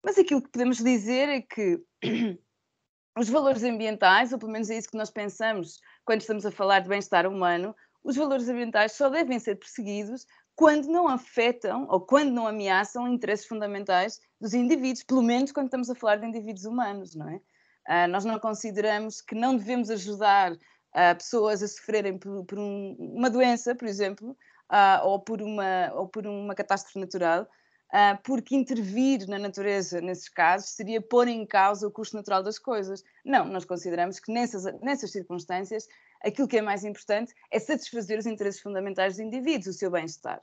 Mas aquilo que podemos dizer é que os valores ambientais, ou pelo menos é isso que nós pensamos quando estamos a falar de bem-estar humano, os valores ambientais só devem ser perseguidos quando não afetam ou quando não ameaçam interesses fundamentais dos indivíduos, pelo menos quando estamos a falar de indivíduos humanos, não é? Uh, nós não consideramos que não devemos ajudar uh, pessoas a sofrerem por, por um, uma doença, por exemplo, uh, ou, por uma, ou por uma catástrofe natural, uh, porque intervir na natureza nesses casos seria pôr em causa o custo natural das coisas. Não, nós consideramos que nessas, nessas circunstâncias aquilo que é mais importante é satisfazer os interesses fundamentais dos indivíduos, o seu bem-estar.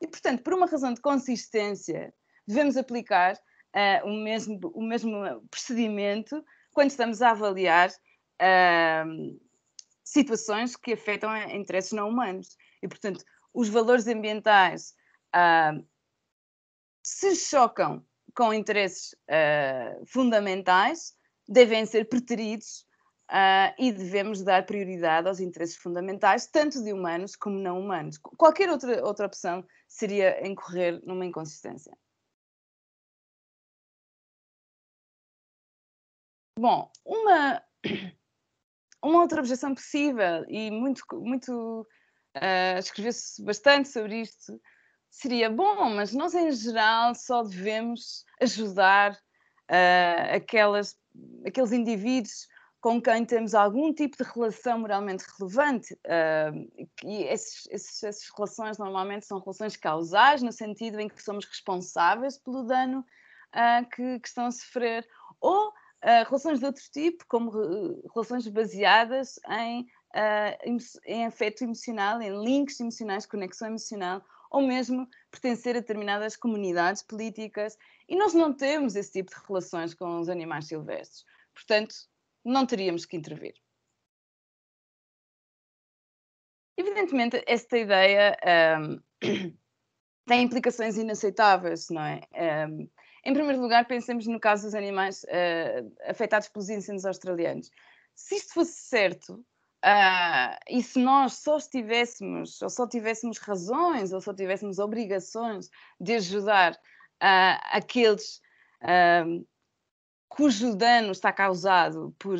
E, portanto, por uma razão de consistência, devemos aplicar uh, o, mesmo, o mesmo procedimento quando estamos a avaliar uh, situações que afetam interesses não humanos. E, portanto, os valores ambientais uh, se chocam com interesses uh, fundamentais, devem ser preteridos uh, e devemos dar prioridade aos interesses fundamentais, tanto de humanos como não humanos. Qualquer outra, outra opção seria incorrer numa inconsistência. Bom, uma, uma outra objeção possível e muito, muito uh, ah, se bastante sobre isto, seria bom, mas nós em geral só devemos ajudar uh, aquelas, aqueles indivíduos com quem temos algum tipo de relação moralmente relevante. Uh, e esses, esses, essas relações normalmente são relações causais, no sentido em que somos responsáveis pelo dano uh, que, que, estão a sofrer, ou uh, relações de outro tipo, como relações baseadas em uh, em afeto emocional, em links emocionais, conexão emocional, ou mesmo pertencer a determinadas comunidades políticas. E nós não temos esse tipo de relações com os animais silvestres. Portanto, não teríamos que intervir. Evidentemente, esta ideia um, ah, tem implicações inaceitáveis, não é? Um, ah, em primeiro lugar, pensemos no caso dos animais uh, afetados pelos incêndios australianos. Se isto fosse certo, Uh, e se nós só estivéssemos, ou só tivéssemos razões, ou só tivéssemos obrigações de ajudar uh, aqueles uh, cujo dano está causado por,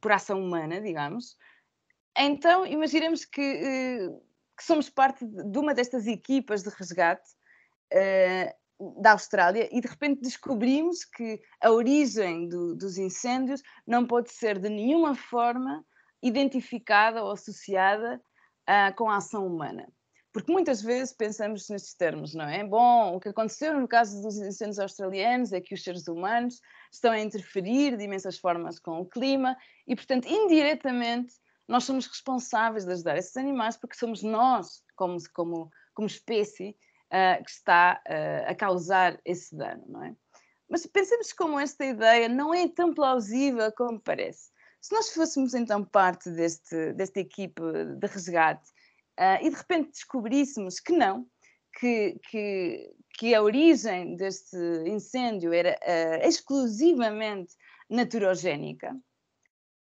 por ação humana, digamos, então imaginemos que, eh, que somos parte de uma destas equipas de resgate da Austrália e de repente descobrimos que a origem do, dos incêndios não pode ser de nenhuma forma identificada ou associada uh, com a ação humana. Porque muitas vezes pensamos nestes termos, não é? Bom, o que aconteceu no caso dos incêndios australianos é que os seres humanos estão a interferir de imensas formas com o clima e, portanto, indiretamente, nós somos responsáveis de ajudar esses animais porque somos nós, como, como, como espécie, uh, que está uh, a causar esse dano, não é? Mas pensemos como esta ideia não é tão plausível como parece. Se nós fôssemos então parte deste, desta equipe de resgate uh, e de repente descobríssemos que não, que, que, que a origem deste incêndio era uh, exclusivamente naturogénica,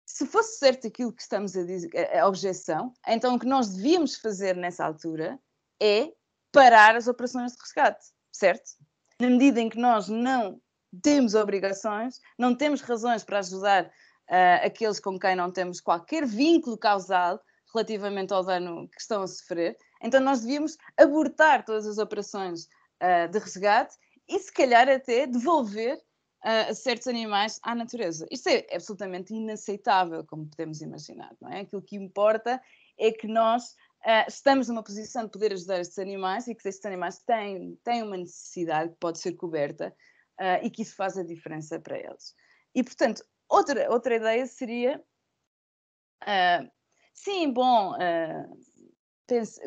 se fosse certo aquilo que estamos a dizer, a objeção, então o que nós devíamos fazer nessa altura é parar as operações de resgate, certo? Na medida em que nós não temos obrigações, não temos razões para ajudar uh, aqueles com quem não temos qualquer vínculo causal relativamente ao dano que estão a sofrer. Então, nós devíamos abortar todas as operações uh, de resgate e, se calhar, até devolver uh, certos animais à natureza. Isto é absolutamente inaceitável, como podemos imaginar, não é? Aquilo que importa é que nós uh, estamos numa posição de poder ajudar estes animais e que estes animais têm, têm uma necessidade que pode ser coberta e que isso faz a diferença para eles. E, portanto, Outra, outra ideia seria. Uh, sim, bom. Uh,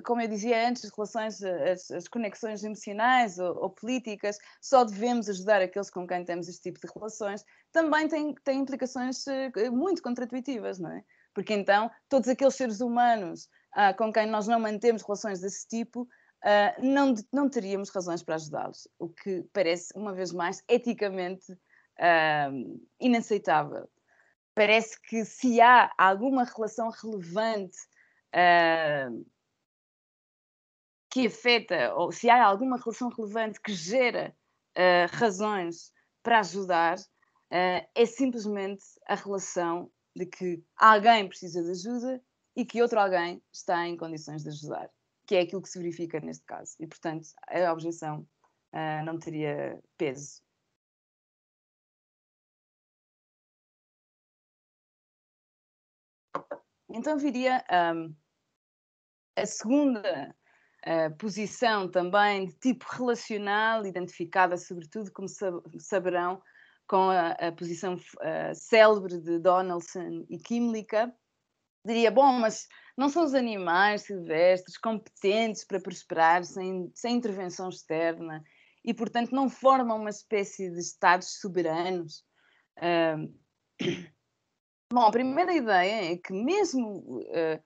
como eu dizia antes, as relações, as, as conexões emocionais ou, ou, políticas, só devemos ajudar aqueles com quem temos este tipo de relações, também tem, tem implicações eh, muito contraintuitivas, não é? Porque então, todos aqueles seres humanos ah, com quem nós não mantemos relações desse tipo, não, não teríamos razões para ajudá-los, o que parece, uma vez mais, eticamente inaceitável. Parece que se há alguma relação relevante uh, que afeta, ou se há alguma relação relevante que gera uh, razões para ajudar, uh, é simplesmente a relação de que alguém precisa de ajuda e que outro alguém está em condições de ajudar, que é aquilo que se verifica neste caso. E, portanto, a objeção ah, não teria peso Então viria um, a segunda uh, posição também de tipo relacional, identificada sobretudo, como saberão, com a, a posição uh, célebre de Donaldson e Kimlicka. Diria, bom, mas não são os animais silvestres competentes para prosperar sem, sem intervenção externa e, portanto, não formam uma espécie de estados soberanos. Uh, Bom, a primeira ideia é que mesmo uh,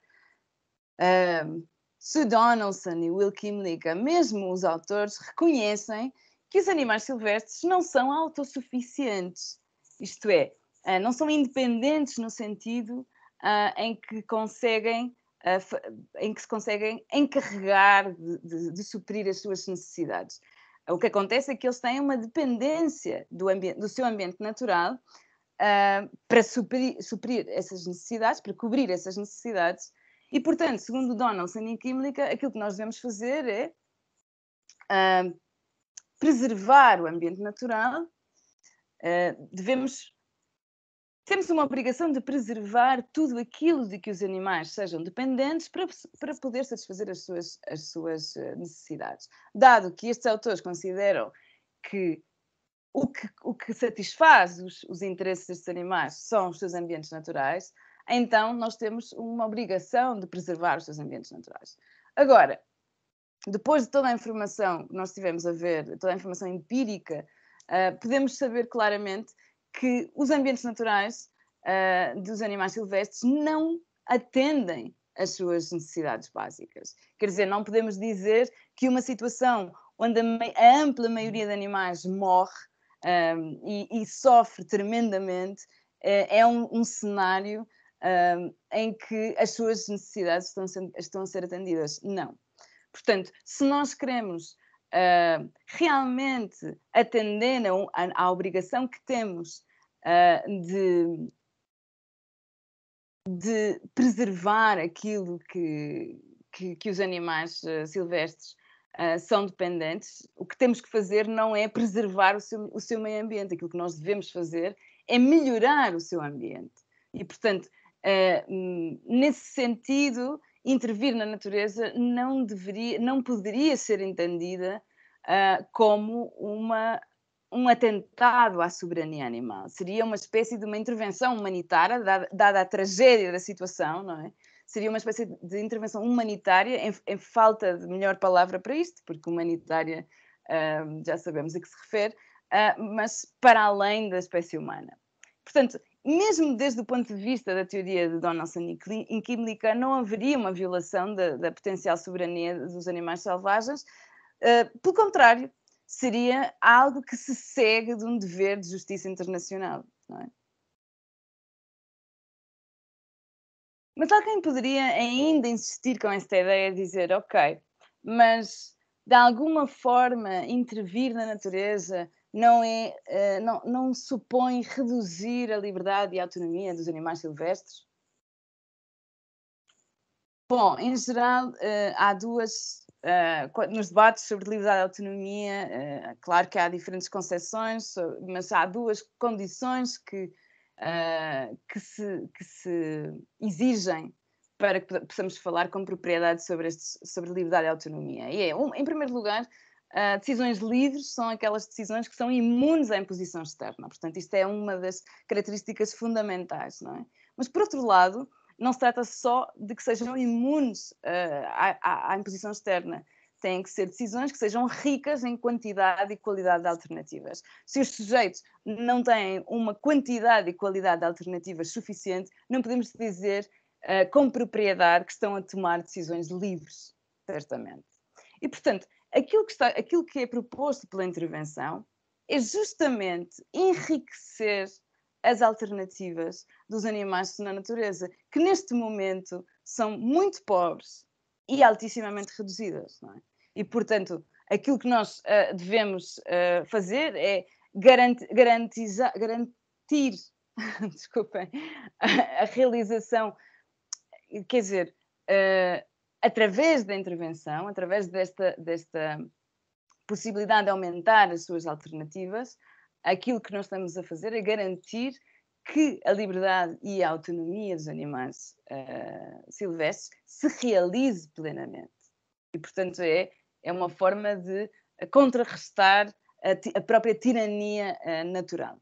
uh, Sue Donaldson e Will Kimlicka, mesmo os autores, reconhecem que os animais silvestres não são autossuficientes, isto é, uh, não são independentes no sentido em que conseguem em que se conseguem encarregar de, de, de, suprir as suas necessidades. O que acontece é que eles têm uma dependência do, do seu ambiente natural, ah, para suprir, suprir, essas necessidades, para cobrir essas necessidades. E, portanto, segundo Donaldson e Kimlicka, aquilo que nós devemos fazer é uh, preservar o ambiente natural, uh, devemos temos uma obrigação de preservar tudo aquilo de que os animais sejam dependentes para, para poder satisfazer as suas, as suas necessidades. Dado que estes autores consideram que o que, o que satisfaz os, os interesses destes animais são os seus ambientes naturais, então nós temos uma obrigação de preservar os seus ambientes naturais. Agora, depois de toda a informação que nós tivemos a ver, toda a informação empírica, uh, podemos saber claramente que os ambientes naturais uh, dos animais silvestres não atendem às suas necessidades básicas. Quer dizer, não podemos dizer que uma situação onde a, a ampla maioria de animais morre um, e, e, sofre tremendamente, é, é um, um cenário um, em que as suas necessidades estão, sendo, estão a ser atendidas. Não. Portanto, se nós queremos uh, realmente atender à, obrigação que temos uh, de, de preservar aquilo que, que, que os animais uh, silvestres uh, são dependentes, o que temos que fazer não é preservar o seu, o seu meio ambiente, aquilo que nós devemos fazer é melhorar o seu ambiente. E, portanto, uh, nesse sentido, intervir na natureza não, deveria, não poderia ser entendida uh, como uma, um atentado à soberania animal. Seria uma espécie de uma intervenção humanitária, dada, dada a tragédia da situação, não é? seria uma espécie de intervenção humanitária, em, em falta de melhor palavra para isto, porque humanitária uh, já sabemos a que se refere, uh, mas para além da espécie humana. Portanto, mesmo desde o ponto de vista da teoria de Donaldson e Kimlicka, não haveria uma violação da, da potencial soberania dos animais selvagens. Uh, pelo contrário, seria algo que se segue de um dever de justiça internacional. Não é? Mas alguém poderia ainda insistir com esta ideia de dizer, ok, mas de alguma forma intervir na natureza não é, eh, não, não supõe reduzir a liberdade e a autonomia dos animais silvestres? Bom, em geral, eh, há duas. Eh, nos debates sobre liberdade e autonomia, claro que há diferentes concepções, mas há duas condições que uh, que, se, que se exigem para que possamos falar com propriedade sobre, estes, sobre liberdade e autonomia. E é, um, em primeiro lugar, uh, decisões livres são aquelas decisões que são imunes à imposição externa. Portanto, isto é uma das características fundamentais, não é? Mas, por outro lado, não se trata só de que sejam imunes uh, à, à, à, imposição externa têm que ser decisões que sejam ricas em quantidade e qualidade de alternativas. Se os sujeitos não têm uma quantidade e qualidade de alternativas suficiente, não podemos dizer uh, com propriedade que estão a tomar decisões livres, certamente. E, portanto, aquilo que, está, aquilo que é proposto pela intervenção é justamente enriquecer as alternativas dos animais na natureza, que neste momento são muito pobres e altissimamente reduzidas. É? E, portanto, aquilo que nós uh, devemos uh, fazer é garantizar, garantir desculpem, a, a, realização, quer dizer, uh, através da intervenção, através desta, desta possibilidade de aumentar as suas alternativas, aquilo que nós estamos a fazer é garantir que a liberdade e a autonomia dos animais uh, silvestres se realize plenamente. E, portanto, é é uma forma de contrarrestar a, a própria tirania uh, natural.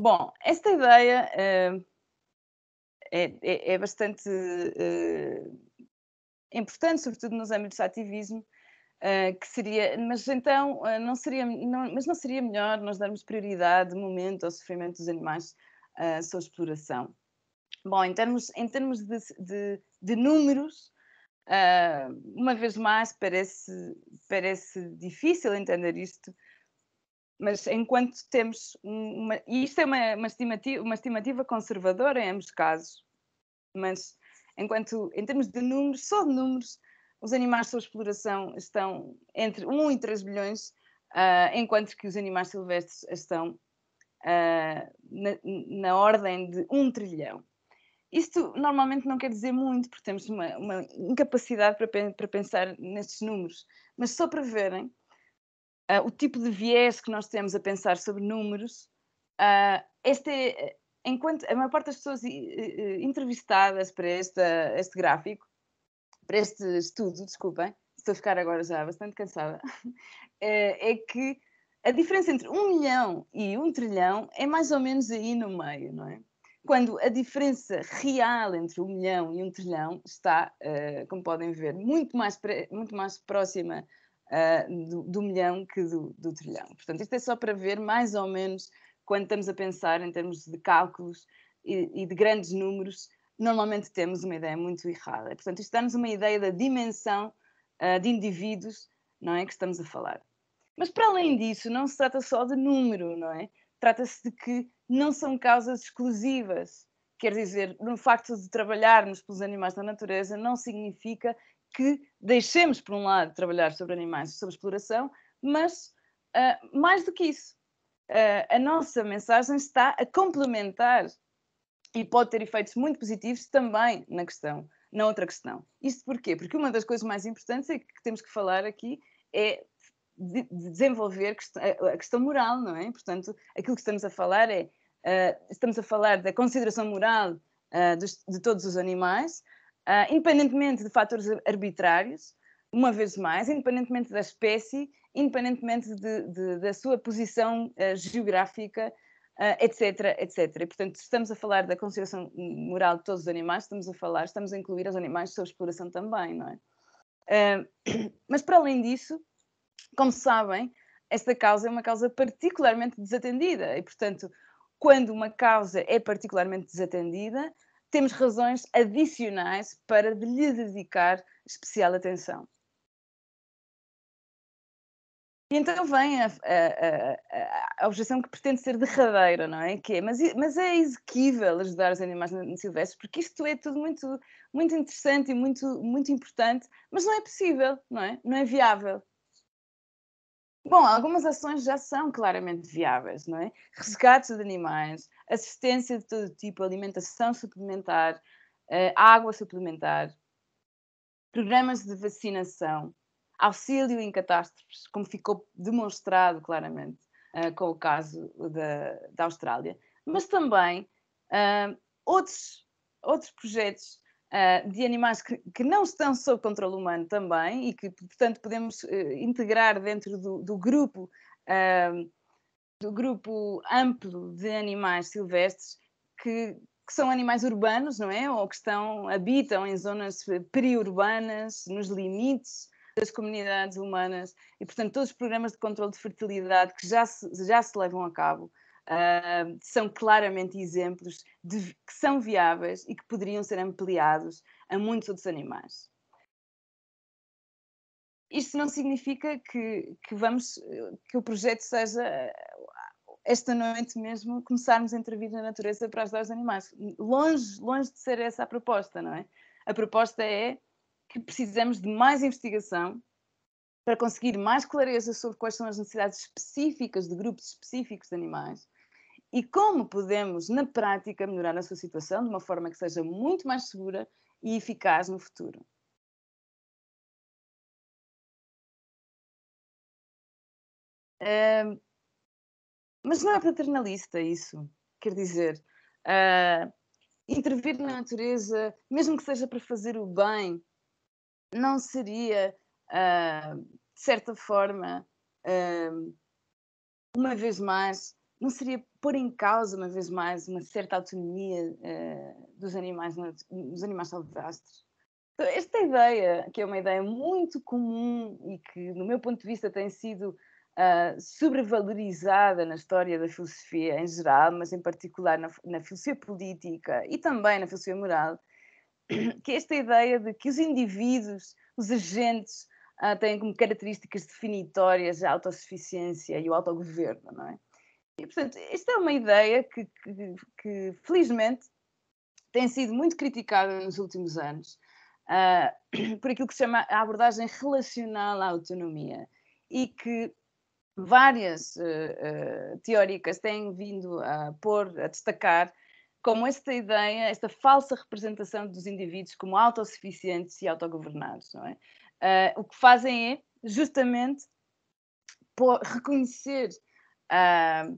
Bom, esta ideia uh, é, é, é, bastante uh, importante, sobretudo nos âmbitos do ativismo, Uh, que seria, mas então uh, não seria, não, mas não seria melhor nós darmos prioridade, momento ao sofrimento dos animais, uh, à sua exploração? Bom, em termos, em termos de, de, de números, uh, uma vez mais, parece, parece difícil entender isto, mas enquanto temos uma, e isto é uma, uma, estimativa, uma estimativa conservadora em ambos os casos, mas enquanto em termos de números, só de números, os animais sob exploração estão entre 1 e 3 bilhões, uh, enquanto que os animais silvestres estão uh, na, na ordem de 1 trilhão. Isto normalmente não quer dizer muito, porque temos uma, uma incapacidade para, para pensar nestes números, mas só para verem uh, o tipo de viés que nós temos a pensar sobre números, uh, este é, enquanto a maior parte das pessoas entrevistadas para esta, este gráfico, para este estudo, desculpem, estou a ficar agora já bastante cansada, é, é que a diferença entre um milhão e um trilhão é mais ou menos aí no meio, não é? quando a diferença real entre um milhão e um trilhão está, uh, como podem ver, muito mais, muito mais próxima uh, do, do, milhão que do, do, trilhão. Portanto, isto é só para ver mais ou menos quando estamos a pensar em termos de cálculos e, e de grandes números, normalmente temos uma ideia muito errada. Portanto, isto dá-nos uma ideia da dimensão uh, de indivíduos não é, que estamos a falar. Mas para além disso, não se trata só de número, não é? Trata-se de que não são causas exclusivas. Quer dizer, no facto de trabalharmos pelos animais da natureza não significa que deixemos, por um lado, trabalhar sobre animais, sobre exploração, mas uh, mais do que isso, uh, a nossa mensagem está a complementar e pode ter efeitos muito positivos também na questão, na outra questão. Isto porquê? Porque uma das coisas mais importantes é que temos que falar aqui é de desenvolver a questão moral, não é? Portanto, aquilo que estamos a falar é uh, estamos a falar da consideração moral uh, dos, de todos os animais, uh, independentemente de fatores arbitrários, uma vez mais, independentemente da espécie, independentemente de, de, da sua posição geográfica, etc, etc. E, portanto, estamos a falar da consideração moral de todos os animais, estamos a falar, estamos a incluir os animais de sua exploração também, não é? mas para além disso, como sabem, esta causa é uma causa particularmente desatendida e, portanto, quando uma causa é particularmente desatendida, temos razões adicionais para lhe dedicar especial atenção. E então vem a, a, a, a, objeção que pretende ser derradeira, não é? Que é, mas, mas é exequível ajudar os animais silvestres, porque isto é tudo muito, muito interessante e muito, muito importante, mas não é possível, não é? Não é viável. Bom, algumas ações já são claramente viáveis, não é? Resgates de animais, assistência de todo tipo, alimentação suplementar, eh, água suplementar, programas de vacinação, auxílio em catástrofes, como ficou demonstrado claramente eh, com o caso da, da Austrália, mas também eh, outros, outros projetos eh, de animais que, que, não estão sob controle humano também e que, portanto, podemos uh, integrar dentro do, do grupo. Uh, do grupo amplo de animais silvestres que, que são animais urbanos, não é? Ou que estão, habitam em zonas periurbanas, nos limites das comunidades humanas. E, portanto, todos os programas de controle de fertilidade que já se, já se levam a cabo uh, são claramente exemplos de, que são viáveis e que poderiam ser ampliados a muitos outros animais. Isto não significa que, que, vamos, eh, que o projeto seja eh, esta noite mesmo começarmos a intervir na natureza para ajudar os animais. Longe, longe de ser essa a proposta, não é? A proposta é que precisamos de mais investigação para conseguir mais clareza sobre quais são as necessidades específicas de grupos específicos de animais, e como podemos, na prática, melhorar a sua situação de uma forma que seja muito mais segura e eficaz no futuro. mas não é paternalista isso, quer dizer, uh, intervir na natureza, mesmo que seja para fazer o bem, não seria, uh, de certa forma, ah, uma vez mais, não seria pôr em causa, uma vez mais, uma certa autonomia uh, dos animais, é? dos animais salvadastres? Então, esta ideia, que é uma ideia muito comum e que, no meu ponto de vista, tem sido uh, sobrevalorizada na história da filosofia em geral, mas em particular na, na filosofia política e também na filosofia moral, que é esta ideia de que os indivíduos, os agentes, uh, têm como características definitórias a autossuficiência e o autogoverno, não é? E, portanto, esta é uma ideia que, que, que felizmente, tem sido muito criticada nos últimos anos uh, por aquilo que se chama a abordagem relacional à autonomia e que várias uh, uh, teóricas têm vindo a pôr, a destacar, como esta ideia, esta falsa representação dos indivíduos como autossuficientes e autogovernados, não é? o que fazem é justamente reconhecer uh,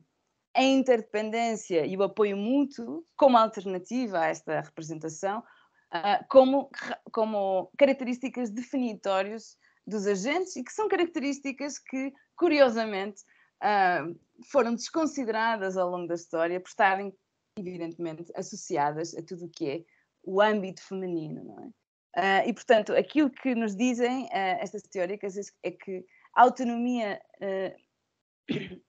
a interdependência e o apoio mútuo como alternativa a esta representação, ah, como, como características definitórias dos agentes e que são características que, curiosamente, ah, foram desconsideradas ao longo da história por estarem, evidentemente, associadas a tudo o que é o âmbito feminino, não é? Uh, e, portanto, aquilo que nos dizem uh, estas teóricas é que a autonomia uh,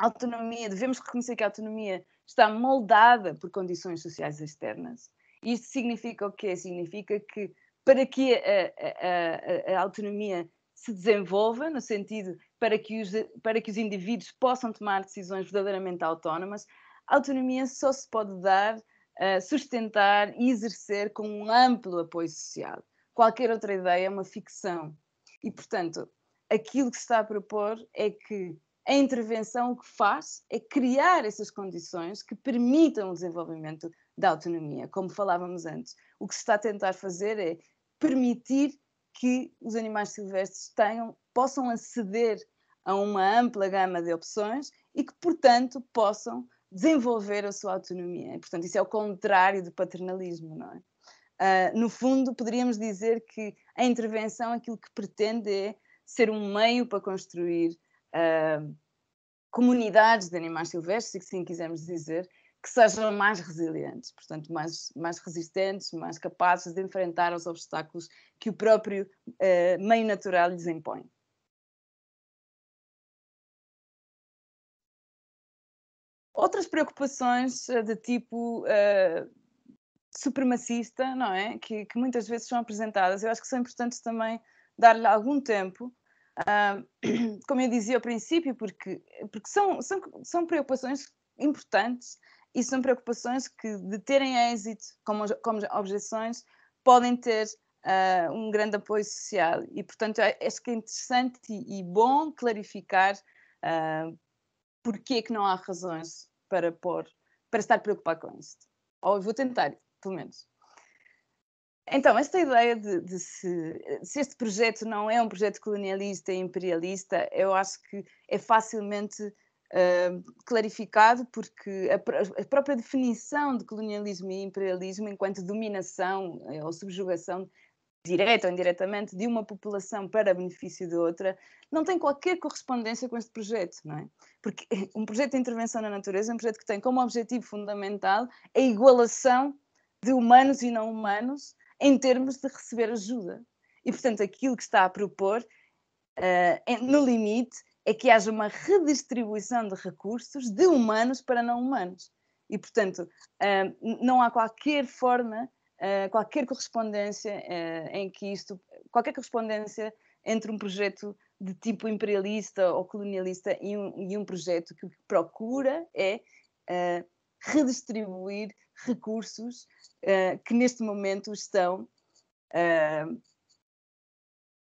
autonomia, devemos reconhecer que a autonomia está moldada por condições sociais externas. Isto significa o quê? Significa que para que a, a, a autonomia se desenvolva, no sentido para que, os, para que os indivíduos possam tomar decisões verdadeiramente autónomas, a autonomia só se pode dar, uh, sustentar e exercer com um amplo apoio social. Qualquer outra ideia é uma ficção. E, portanto, aquilo que se está a propor é que a intervenção que faz é criar essas condições que permitam o desenvolvimento da autonomia, como falávamos antes. O que se está a tentar fazer é permitir que os animais silvestres tenham, possam aceder a uma ampla gama de opções e que, portanto, possam desenvolver a sua autonomia. E, portanto, isso é o contrário do paternalismo, não é? Uh, no fundo, poderíamos dizer que a intervenção aquilo que pretende é ser um meio para construir uh, comunidades de animais silvestres, se assim quisermos dizer, que sejam mais resilientes, portanto, mais, mais resistentes, mais capazes de enfrentar os obstáculos que o próprio uh, meio natural lhes impõe. Outras preocupações eh, de tipo uh, supremacista, não é? Que, que, muitas vezes são apresentadas, eu acho que são importantes também dar-lhe algum tempo ah, como eu dizia ao princípio, porque, porque são, são, são preocupações importantes e são preocupações que, de terem êxito como, como objeções, podem ter uh, um grande apoio social. E, portanto, é, acho que é interessante e, e bom clarificar uh, ah, porque é que não há razões para pôr, para estar preocupado com isto. Ou vou tentar, pelo menos. Então, esta ideia de, de se, eh, se, este projeto não é um projeto colonialista e imperialista, eu acho que é facilmente uh, clarificado, porque a, a, própria definição de colonialismo e imperialismo, enquanto dominação eh, ou subjugação direta ou indiretamente de uma população para benefício de outra, não tem qualquer correspondência com este projeto, não é? Porque um projeto de intervenção na natureza é um projeto que tem como objetivo fundamental a igualação de humanos e não humanos em termos de receber ajuda. E, portanto, aquilo que está a propor, uh, no limite, é que haja uma redistribuição de recursos de humanos para não humanos. E, portanto, uh, não há qualquer forma, uh, qualquer correspondência em que isto, qualquer correspondência entre um projeto de tipo imperialista ou colonialista e um, e um projeto que procura é redistribuir recursos uh, que neste momento estão uh,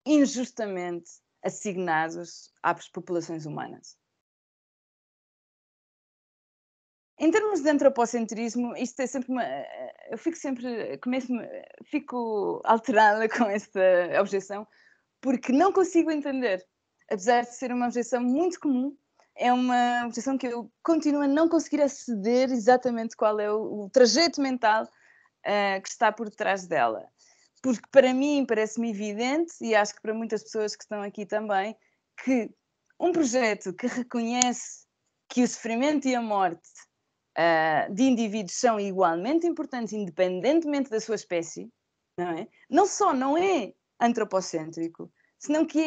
injustamente assignados às populações humanas. Em termos de antropocentrismo, isto é sempre uma. Eh, eu fico sempre. Começo, fico alterada com esta objeção, porque não consigo entender, apesar de ser uma objeção muito comum é uma posição que eu continuo a não conseguir aceder exatamente qual é o, o trajeto mental uh, que está por trás dela. Porque para mim parece-me evidente, e acho que para muitas pessoas que estão aqui também, que um projeto que reconhece que o sofrimento e a morte uh, de indivíduos são igualmente importantes, independentemente da sua espécie, não é? Não só não é antropocêntrico, senão que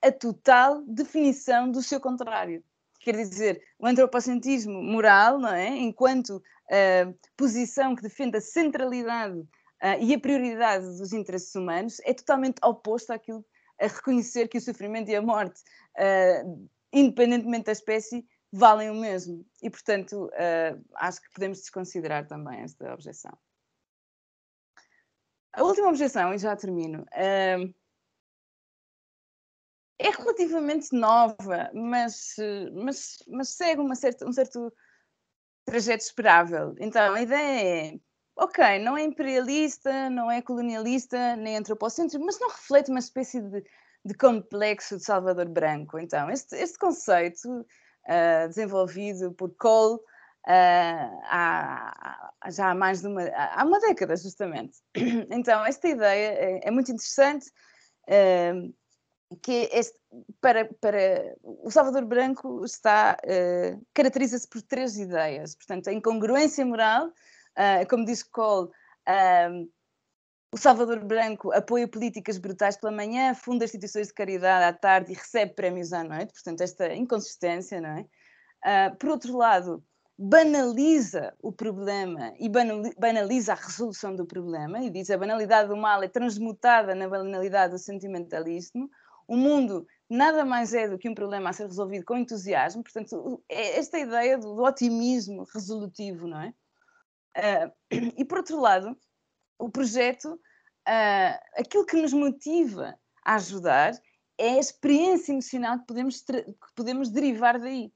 é a total definição do seu contrário. Quer dizer, o antropocentrismo moral, não é? enquanto uh, posição que defende a centralidade uh, e a prioridade dos interesses humanos, é totalmente oposto àquilo a reconhecer que o sofrimento e a morte, uh, independentemente da espécie, valem o mesmo. E, portanto, acho que podemos desconsiderar também esta objeção. A última objeção, e já termino, uh, é relativamente nova, mas, mas, mas segue uma certa, um certo trajeto esperável. Então, a ideia é, ok, não é imperialista, não é colonialista, nem antropocêntrico, mas não reflete uma espécie de, de complexo de Salvador Branco. Então, este, este conceito uh, desenvolvido por Cole uh, ah, há, já há mais de uma, há uma década, justamente. Então, esta ideia é, é muito interessante. Uh, que este, para, para o Salvador Branco está uh, caracteriza-se por três ideias, portanto a incongruência moral, uh, como diz Cole, ehm, o Salvador Branco apoia políticas brutais pela manhã, funda instituições de caridade à tarde e recebe prémios à noite, portanto esta inconsistência, não é? Uh, por outro lado, banaliza o problema e banaliza a resolução do problema e diz a banalidade do mal é transmutada na banalidade do sentimentalismo o mundo nada mais é do que um problema a ser resolvido com entusiasmo, portanto, é esta ideia do, do otimismo resolutivo, não é? Uh, e por outro lado, o projeto, uh, aquilo que nos motiva a ajudar é a experiência emocional que podemos, que podemos derivar daí.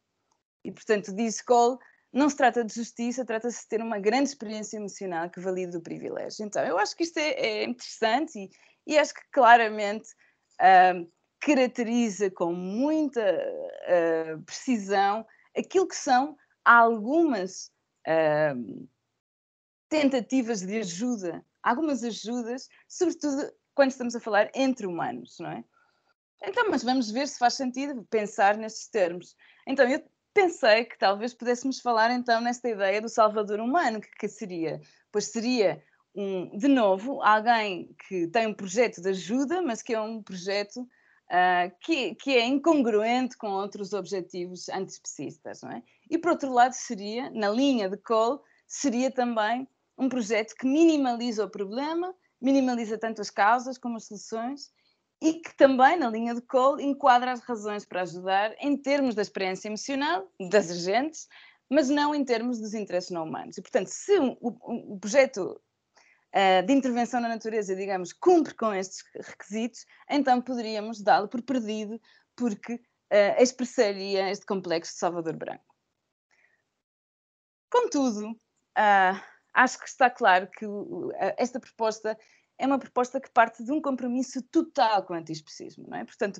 E portanto, diz Cole, não se trata de justiça, trata-se de ter uma grande experiência emocional que valide o privilégio. Então, eu acho que isto é, é interessante e, e, acho que claramente. Uh, caracteriza com muita uh, precisão aquilo que são algumas uh, tentativas de ajuda, algumas ajudas, sobretudo quando estamos a falar entre humanos, não é? Então, mas vamos ver se faz sentido pensar nestes termos. Então, eu pensei que talvez pudéssemos falar então nesta ideia do salvador humano, que, que seria, pois seria um, de novo, alguém que tem um projeto de ajuda, mas que é um projeto Uh, que, que, é incongruente com outros objetivos antiespecistas, não é? E por outro lado seria, na linha de Cole, seria também um projeto que minimaliza o problema, minimaliza tanto as causas como as soluções e que também, na linha de Cole, enquadra as razões para ajudar em termos da experiência emocional das agentes, mas não em termos dos interesses não humanos. E, portanto, se o, o, o projeto eh, de intervenção na natureza, digamos, cumpre com estes requisitos, então poderíamos dá-lo por perdido, porque uh, expressaria este complexo de Salvador Branco. Contudo, uh, acho que está claro que uh, esta proposta é uma proposta que parte de um compromisso total com o antiespecismo, não é? Portanto,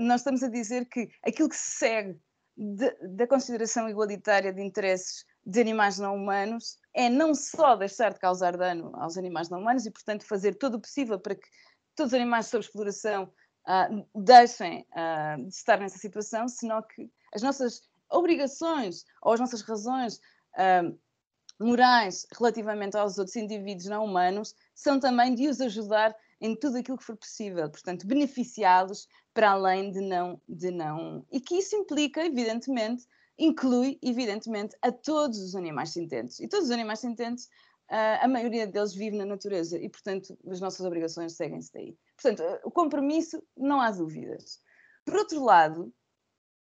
nós estamos a dizer que aquilo que se segue de, da consideração igualitária de interesses de animais não humanos é não só deixar de causar dano aos animais não humanos e, portanto, fazer todo o possível para que todos os animais sob exploração uh, deixem uh, de estar nessa situação, senão que as nossas obrigações ou as nossas razões uh, morais relativamente aos outros indivíduos não humanos são também de os ajudar em tudo aquilo que for possível, portanto, beneficiá-los para além de não, de não. E que isso implica, evidentemente, inclui, evidentemente, a todos os animais sententes. E todos os animais sententes, ah, a maioria deles vive na natureza e, portanto, as nossas obrigações seguem-se daí. Portanto, ah, o compromisso, não há dúvidas. Por outro lado,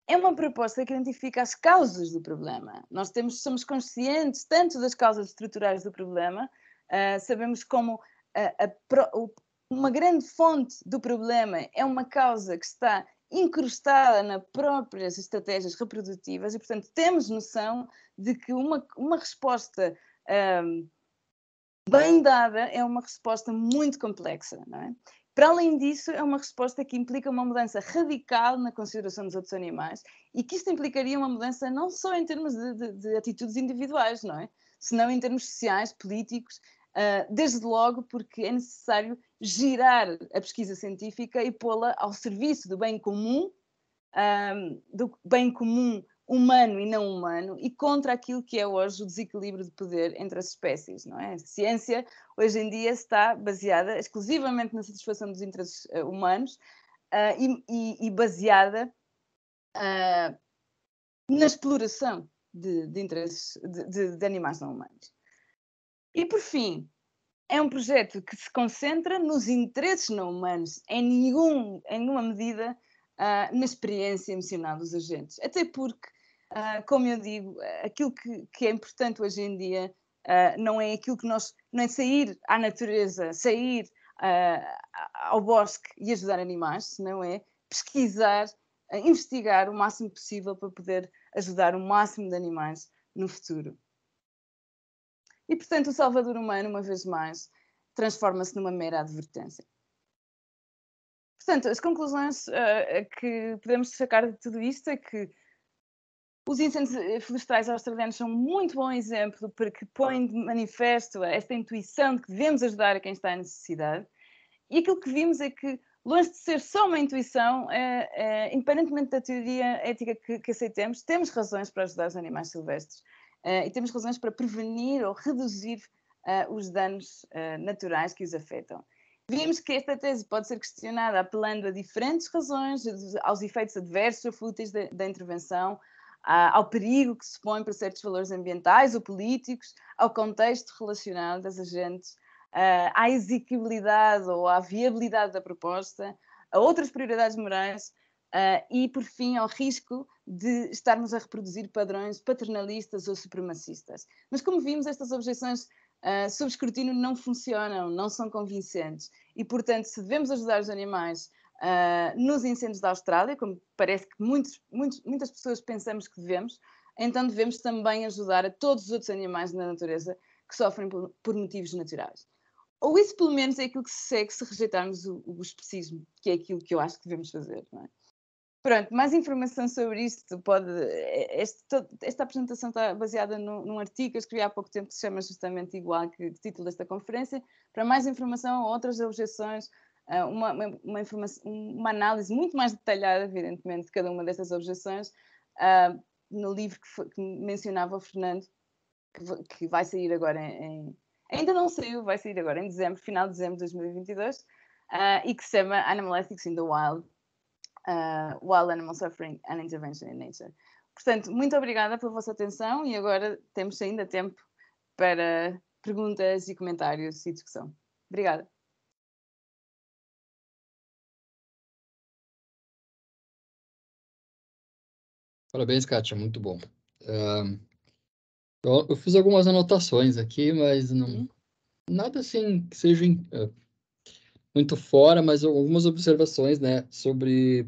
é uma proposta que identifica as causas do problema. Nós temos, somos conscientes tanto das causas estruturais do problema, uh, sabemos como a, a, uma grande fonte do problema é uma causa que está incrustada nas próprias estratégias reprodutivas e, portanto, temos noção de que uma, uma resposta um, bem dada é uma resposta muito complexa, não é? Para além disso, é uma resposta que implica uma mudança radical na consideração dos outros animais e que isto implicaria uma mudança não só em termos de, de, de atitudes individuais, não é? Senão em termos sociais, políticos, ah, desde logo porque é necessário girar a pesquisa científica e pô-la ao serviço do bem comum, ah, do bem comum humano e não humano, e contra aquilo que é hoje o desequilíbrio de poder entre as espécies, não é? A ciência hoje em dia está baseada exclusivamente na satisfação dos interesses ah, humanos e, baseada na exploração de, de interesses de, de, de, animais não humanos. E por fim, é um projeto que se concentra nos interesses não humanos, em, nenhum, em nenhuma medida uh, na experiência emocional dos agentes. Até porque, uh, como eu digo, aquilo que, que, é importante hoje em dia uh, não é aquilo que nós. não é sair à natureza, sair ao bosque e ajudar animais, não é? Pesquisar, investigar o máximo possível para poder ajudar o máximo de animais no futuro. E, portanto, o Salvador humano, uma vez mais, transforma-se numa mera advertência. Portanto, as conclusões uh, que podemos sacar de tudo isto é que os incêndios eh, florestais australianos são um muito bom exemplo porque põem de manifesto esta intuição de que devemos ajudar a quem está em necessidade. E aquilo que vimos é que, longe de ser só uma intuição, é, é, independentemente da teoria ética que, que aceitemos, temos razões para ajudar os animais silvestres eh, e temos razões para prevenir ou reduzir eh, os danos eh, naturais que os afetam. Vimos que esta tese pode ser questionada apelando a diferentes razões, aos efeitos adversos ou fúteis da, intervenção, ao perigo que se põe para certos valores ambientais ou políticos, ao contexto relacional das agentes, à exequibilidade ou à viabilidade da proposta, a outras prioridades morais e, por fim, ao risco de estarmos a reproduzir padrões paternalistas ou supremacistas. Mas, como vimos, estas objeções uh, sob escrutínio não funcionam, não são convincentes. E, portanto, se devemos ajudar os animais uh, nos incêndios da Austrália, como parece que muitos, muitos, muitas pessoas pensamos que devemos, então devemos também ajudar a todos os outros animais na natureza que sofrem por, por motivos naturais. Ou isso, pelo menos, é aquilo que se segue se rejeitarmos o, o especismo, que é aquilo que eu acho que devemos fazer, não é? Pronto, mais informação sobre isto pode. Eh, este, todo, esta apresentação está baseada no, num artigo que eu escrevi há pouco tempo que se chama justamente igual que o título desta conferência. Para mais informação, outras objeções, eh, uma, uma, uma, uma análise muito mais detalhada, evidentemente, de cada uma destas objeções, uh, no livro que, foi, que, mencionava o Fernando, que, que vai sair agora em, Ainda não saiu, vai sair agora em dezembro, final de dezembro de 2022, uh, e que se chama Animal Ethics in the Wild uh, While Animal Suffering and Intervention in Nature. Portanto, muito obrigada pela vossa atenção e agora temos ainda tempo para perguntas e comentários e discussão. Obrigada. Parabéns, Kátia, muito bom. Uh, eu, eu, fiz algumas anotações aqui, mas não, uhum. nada assim que seja uh, muito fora, mas algumas observações, né, sobre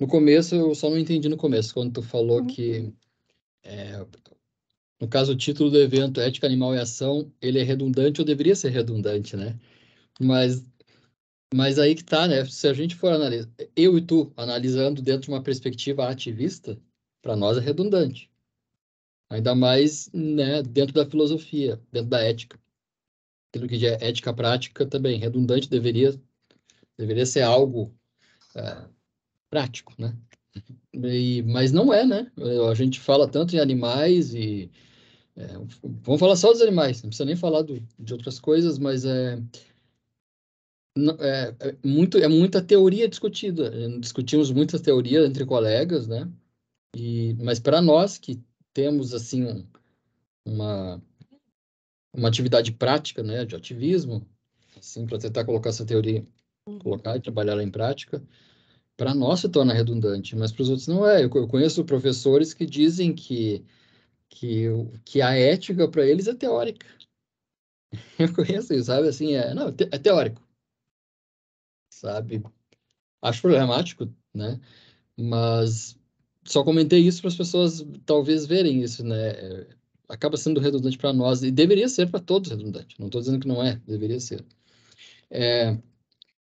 no começo eu só não entendi no começo quando tu falou uhum. que é, no caso o título do evento Ética Animal e Ação, ele é redundante ou deveria ser redundante, né? Mas mas aí que tá, né? Se a gente for analisar, eu e tu analisando dentro de uma perspectiva ativista, para nós é redundante. Ainda mais, né, dentro da filosofia, dentro da ética aquilo que é ética prática também, redundante deveria, deveria ser algo é, prático, né? E, mas não é, né? A gente fala tanto em animais e... É, vamos falar só dos animais, não precisa nem falar do, de outras coisas, mas é, é, é, muito, é muita teoria discutida. Discutimos muitas teorias entre colegas, né? E, mas para nós que temos assim uma uma atividade prática né, de ativismo, assim, para tentar colocar essa teoria, colocar e trabalhar ela em prática, para nós se torna redundante, mas para os outros não é. Eu, eu, conheço professores que dizem que, que, que a ética para eles é teórica. Eu conheço isso, sabe? Assim, é, não, é teórico. Sabe? Acho problemático, né? Mas só comentei isso para as pessoas talvez verem isso, né? É, acaba sendo redundante para nós e deveria ser para todos redundante. Não estou dizendo que não é, deveria ser. É,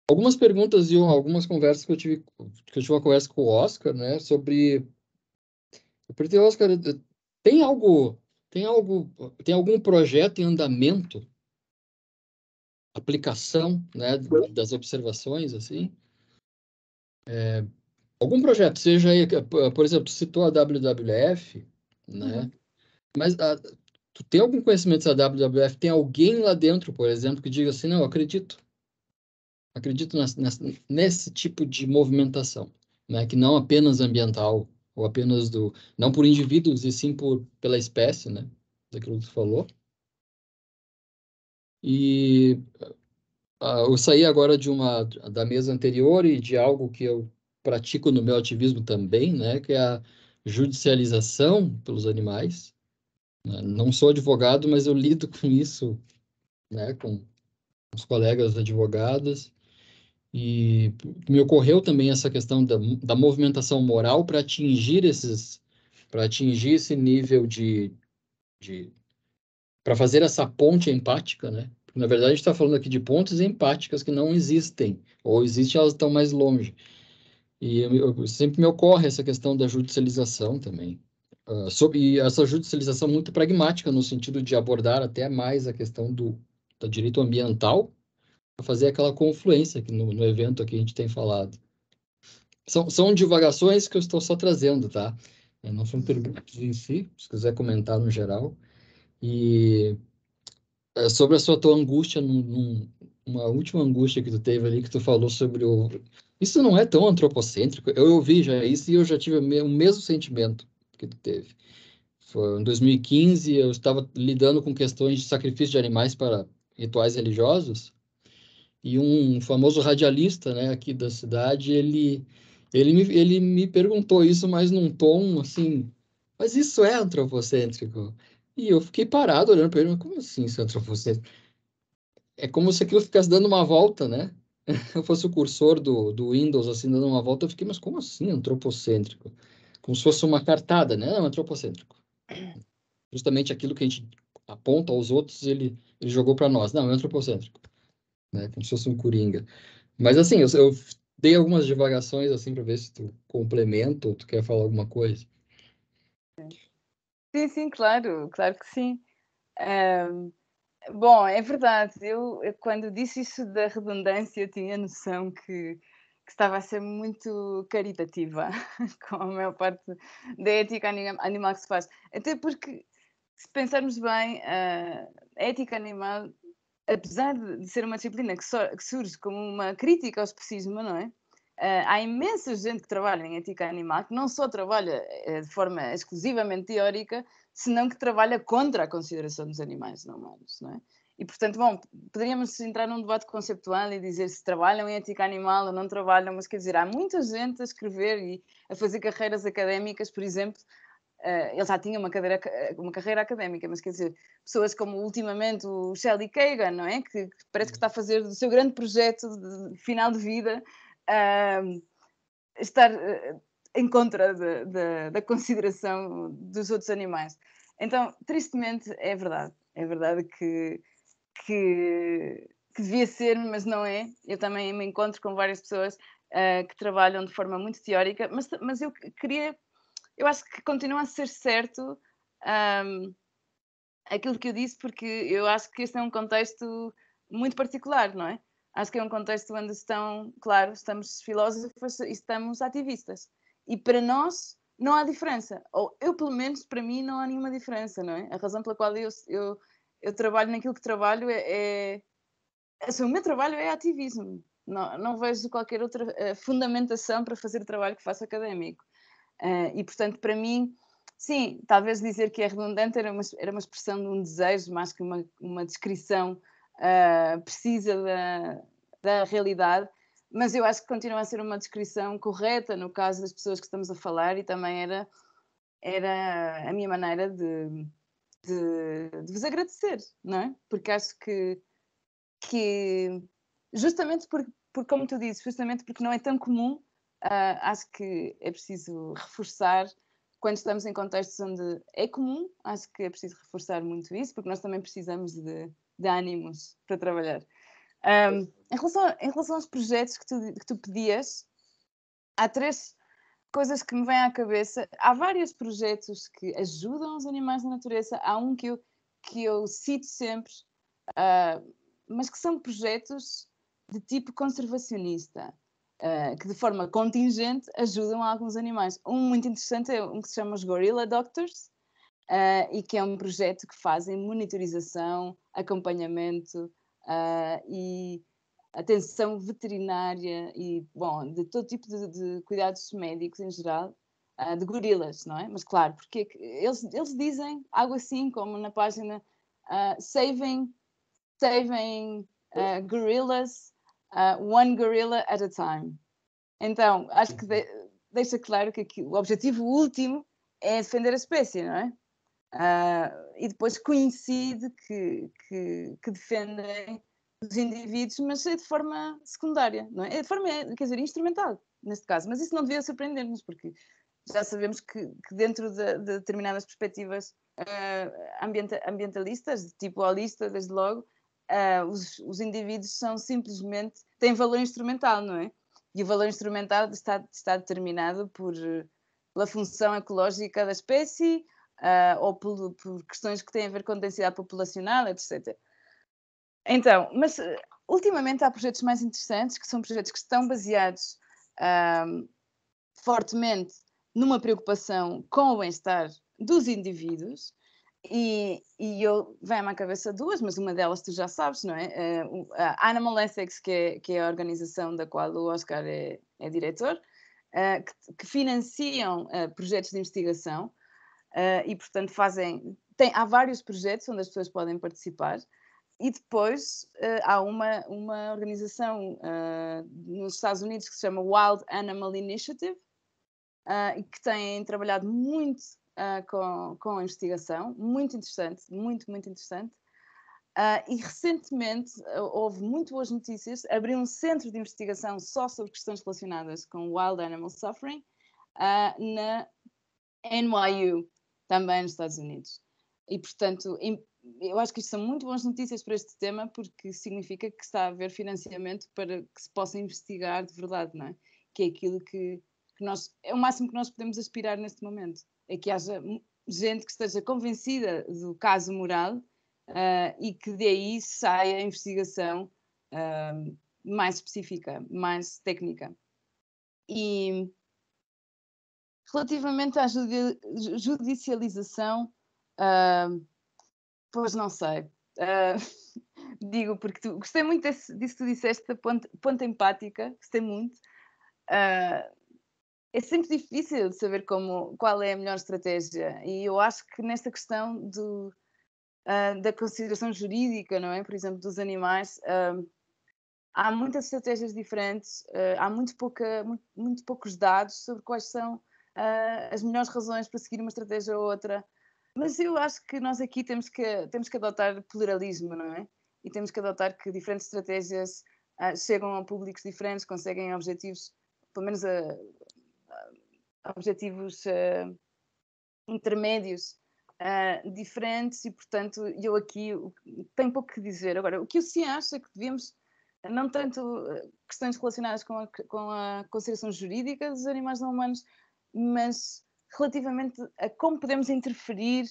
algumas perguntas e algumas conversas que eu tive, que eu tive uma conversa com o Oscar, né, sobre eu perguntei ao Oscar, tem algo, tem algo, tem algum projeto em andamento, aplicação, né, das observações assim? É, algum projeto, seja, aí por exemplo, citou a WWF, né? Uhum. Mas a, ah, tu tem algum conhecimento da WWF? Tem alguém lá dentro, por exemplo, que diga assim, não, eu acredito. Acredito nessa, nessa, nesse tipo de movimentação, né? que não apenas ambiental, ou apenas do... Não por indivíduos, e sim por, pela espécie, né? Daquilo que tu falou. E uh, eu saí agora de uma da mesa anterior e de algo que eu pratico no meu ativismo também, né, que é a judicialização pelos animais. Né? Não sou advogado, mas eu lido com isso, né, com os colegas advogados. E me ocorreu também essa questão da, da movimentação moral para atingir esses, para atingir esse nível de, de para fazer essa ponte empática, né? Porque, na verdade, a gente está falando aqui de pontes empáticas que não existem, ou existem, elas estão mais longe. E eu, eu, sempre me ocorre essa questão da judicialização também. Ah, sobre, essa judicialização muito pragmática, no sentido de abordar até mais a questão do, do direito ambiental, para fazer aquela confluência que no, no evento aqui a gente tem falado. São, são divagações que eu estou só trazendo, tá? É, não são perguntas em si, se quiser comentar no geral. E é sobre a sua tua angústia, num, num, uma última angústia que tu teve ali, que tu falou sobre o... Isso não é tão antropocêntrico. Eu ouvi já isso e eu já tive o mesmo sentimento que teve. Foi em 2015, eu estava lidando com questões de sacrifício de animais para rituais religiosos, e um famoso radialista, né, aqui da cidade, ele ele me, ele me perguntou isso, mas num tom assim, mas isso é antropocêntrico? E eu fiquei parado olhando para ele, mas como assim isso é antropocêntrico? É como se aquilo ficasse dando uma volta, né? Eu fosse o cursor do, do Windows, assim, dando uma volta, eu fiquei, mas como assim antropocêntrico? como se fosse uma cartada, né? Não, é antropocêntrico. Justamente aquilo que a gente aponta aos outros, ele, ele jogou para nós. Não, é antropocêntrico. Né? Como se fosse um coringa. Mas assim, eu, eu dei algumas divagações assim para ver se tu complementa ou tu quer falar alguma coisa. Sim, sim, claro, claro que sim. Um, bom, é verdade. Eu, quando disse isso da redundância, eu tinha noção que que estava a ser muito caritativa com a maior parte da ética animal que se faz. Até porque, se pensarmos bem, ah, a ética animal, apesar de ser uma disciplina que, so, que surge como uma crítica ao especismo, não é? Uh, há imensa gente que trabalha em ética animal que não só trabalha uh, de forma exclusivamente teórica, senão que trabalha contra a consideração dos animais não humanos. Não é? E, portanto, bom, poderíamos entrar num debate conceptual e dizer se trabalham em ética animal ou não trabalham, mas quer dizer, há muita gente a escrever e a fazer carreiras académicas, por exemplo. Uh, ele já tinha uma, cadeira, eh, uma carreira académica, mas quer dizer, pessoas como ultimamente o Shelley Kagan, não é? Que, que parece que uhum. está a fazer do seu grande projeto de, de final de vida uh, estar uh, em contra de, de, da consideração dos outros animais. Então, tristemente, é verdade. É verdade que que, que devia ser, mas não é. Eu também me encontro com várias pessoas uh, que trabalham de forma muito teórica, mas, mas eu queria, eu acho que continua a ser certo um, aquilo que eu disse, porque eu acho que este é um contexto muito particular, não é? Acho que é um contexto onde estão, claro, estamos filósofos e estamos ativistas. E para nós não há diferença. Ou eu, pelo menos, para mim, não há nenhuma diferença, não é? A razão pela qual eu, eu eu trabalho naquilo que trabalho é, é assim, o meu trabalho é ativismo. Não, não vejo qualquer outra uh, fundamentação para fazer o trabalho que faço académico. Uh, e, portanto, para mim, sim, talvez dizer que é redundante era uma, era uma expressão de um desejo mais que uma, uma descrição uh, precisa da, da realidade, mas eu acho que continua a ser uma descrição correta no caso das pessoas que estamos a falar e também era, era a minha maneira de de, de vos agradecer, não é? Porque acho que, que justamente porque, como tu dizes, justamente porque não é tão comum, uh, acho que é preciso reforçar quando estamos em contextos onde é comum, acho que é preciso reforçar muito isso, porque nós também precisamos de, de ânimos para trabalhar. Um, ah, em, relação, em relação aos projetos que tu, que tu pedias, há três, coisas que me vêm à cabeça. Há vários projetos que ajudam os animais na natureza. Há um que eu, que eu cito sempre, uh, mas que são projetos de tipo conservacionista, uh, que de forma contingente ajudam alguns animais. Um muito interessante é um que se chama os Gorilla Doctors, uh, e que é um projeto que fazem monitorização, acompanhamento e atenção veterinária e, bom, de todo tipo de, de cuidados médicos em geral, uh, de gorilas, não é? Mas claro, porque é eles, eles dizem algo assim, como na página uh, Saving, saving uh, Gorillas, One Gorilla at a Time. Então, acho que de, deixa claro que aqui, o objetivo último é defender a espécie, não é? e depois coincide que, que, que defendem dos indivíduos, mas é de forma secundária, não é? é de forma, é, quer dizer, instrumental, neste caso. Mas isso não devia surpreender-nos, porque já sabemos que, que dentro de, de, determinadas perspectivas uh, ambienta, ambientalistas, tipo holista, desde logo, uh, os, os, indivíduos são simplesmente, têm valor instrumental, não é? E o valor instrumental está, está determinado por, eh, pela função ecológica da espécie uh, ou por, por questões que têm a ver com densidade populacional, etc. Então, mas eh, ultimamente há projetos mais interessantes, que são projetos que estão baseados um, fortemente numa preocupação com o bem-estar dos indivíduos. E, e eu vem-me à cabeça duas, mas uma delas tu já sabes, não é? Eh, a Animal Ethics, que é, que é a organização da qual o Oscar é, é diretor, uh, que, que, financiam uh, projetos de investigação uh, e, portanto, fazem. Tem, há vários projetos onde as pessoas podem participar e depois uh, há uma, uma organização uh, nos Estados Unidos que se chama Wild Animal Initiative, uh, que tem trabalhado muito com, com a investigação, muito interessante, muito, muito interessante. e recentemente houve muito boas notícias, abriu um centro de investigação só sobre questões relacionadas com Wild Animal Suffering na NYU, também nos Estados Unidos. E, portanto, eu acho que isto são muito boas notícias para este tema, porque significa que está a haver financiamento para que se possa investigar de verdade, não é? Que é aquilo que, que nós, é o máximo que nós podemos aspirar neste momento, é que haja gente que esteja convencida do caso moral uh, e que daí saia a investigação uh, mais específica, mais técnica. E relativamente à judicialização, uh, Pois não sei. Uh, digo porque tu, gostei muito desse, disso que tu disseste, da ponta, ponta empática, gostei muito. Uh, é sempre difícil saber como, qual é a melhor estratégia e eu acho que nesta questão do, uh, da consideração jurídica, não é? Por exemplo, dos animais, uh, há muitas estratégias diferentes, uh, há muito, pouca, muito, muito, poucos dados sobre quais são as melhores razões para seguir uma estratégia ou outra. Mas eu acho que nós aqui temos que, temos que adotar pluralismo, não é? E temos que adotar que diferentes estratégias ah, chegam a públicos diferentes, conseguem objetivos, pelo menos a, ah, a ah, objetivos uh, intermédios uh, diferentes e, portanto, eu aqui tenho pouco que dizer. Agora, o que eu sim acho é que devíamos, não tanto questões relacionadas com a, com a consideração jurídica dos animais não humanos, mas relativamente a como podemos interferir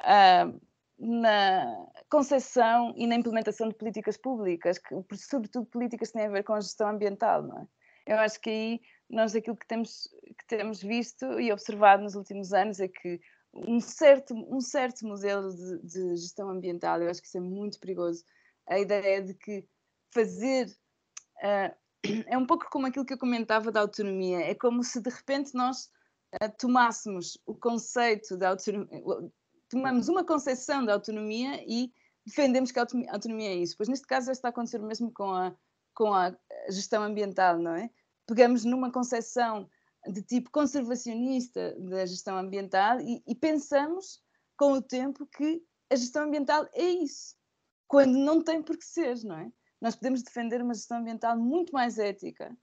uh, na concepção e na implementação de políticas públicas, que, sobretudo políticas que têm a ver com a gestão ambiental, não é? Eu acho que aí nós aquilo que temos, que temos visto e observado nos últimos anos é que um certo, um certo modelo de, de gestão ambiental, eu acho que isso é muito perigoso, a ideia de que fazer uh, é um pouco como aquilo que eu comentava da autonomia, é como se de repente nós eh, tomássemos o conceito da autonomia, tomamos uma concepção da autonomia e defendemos que a autonomia é isso. Pois neste caso já está a acontecer o mesmo com a, com a gestão ambiental, não é? Pegamos numa concepção de tipo conservacionista da gestão ambiental e, e pensamos com o tempo que a gestão ambiental é isso, quando não tem por que ser, não é? Nós podemos defender uma gestão ambiental muito mais ética,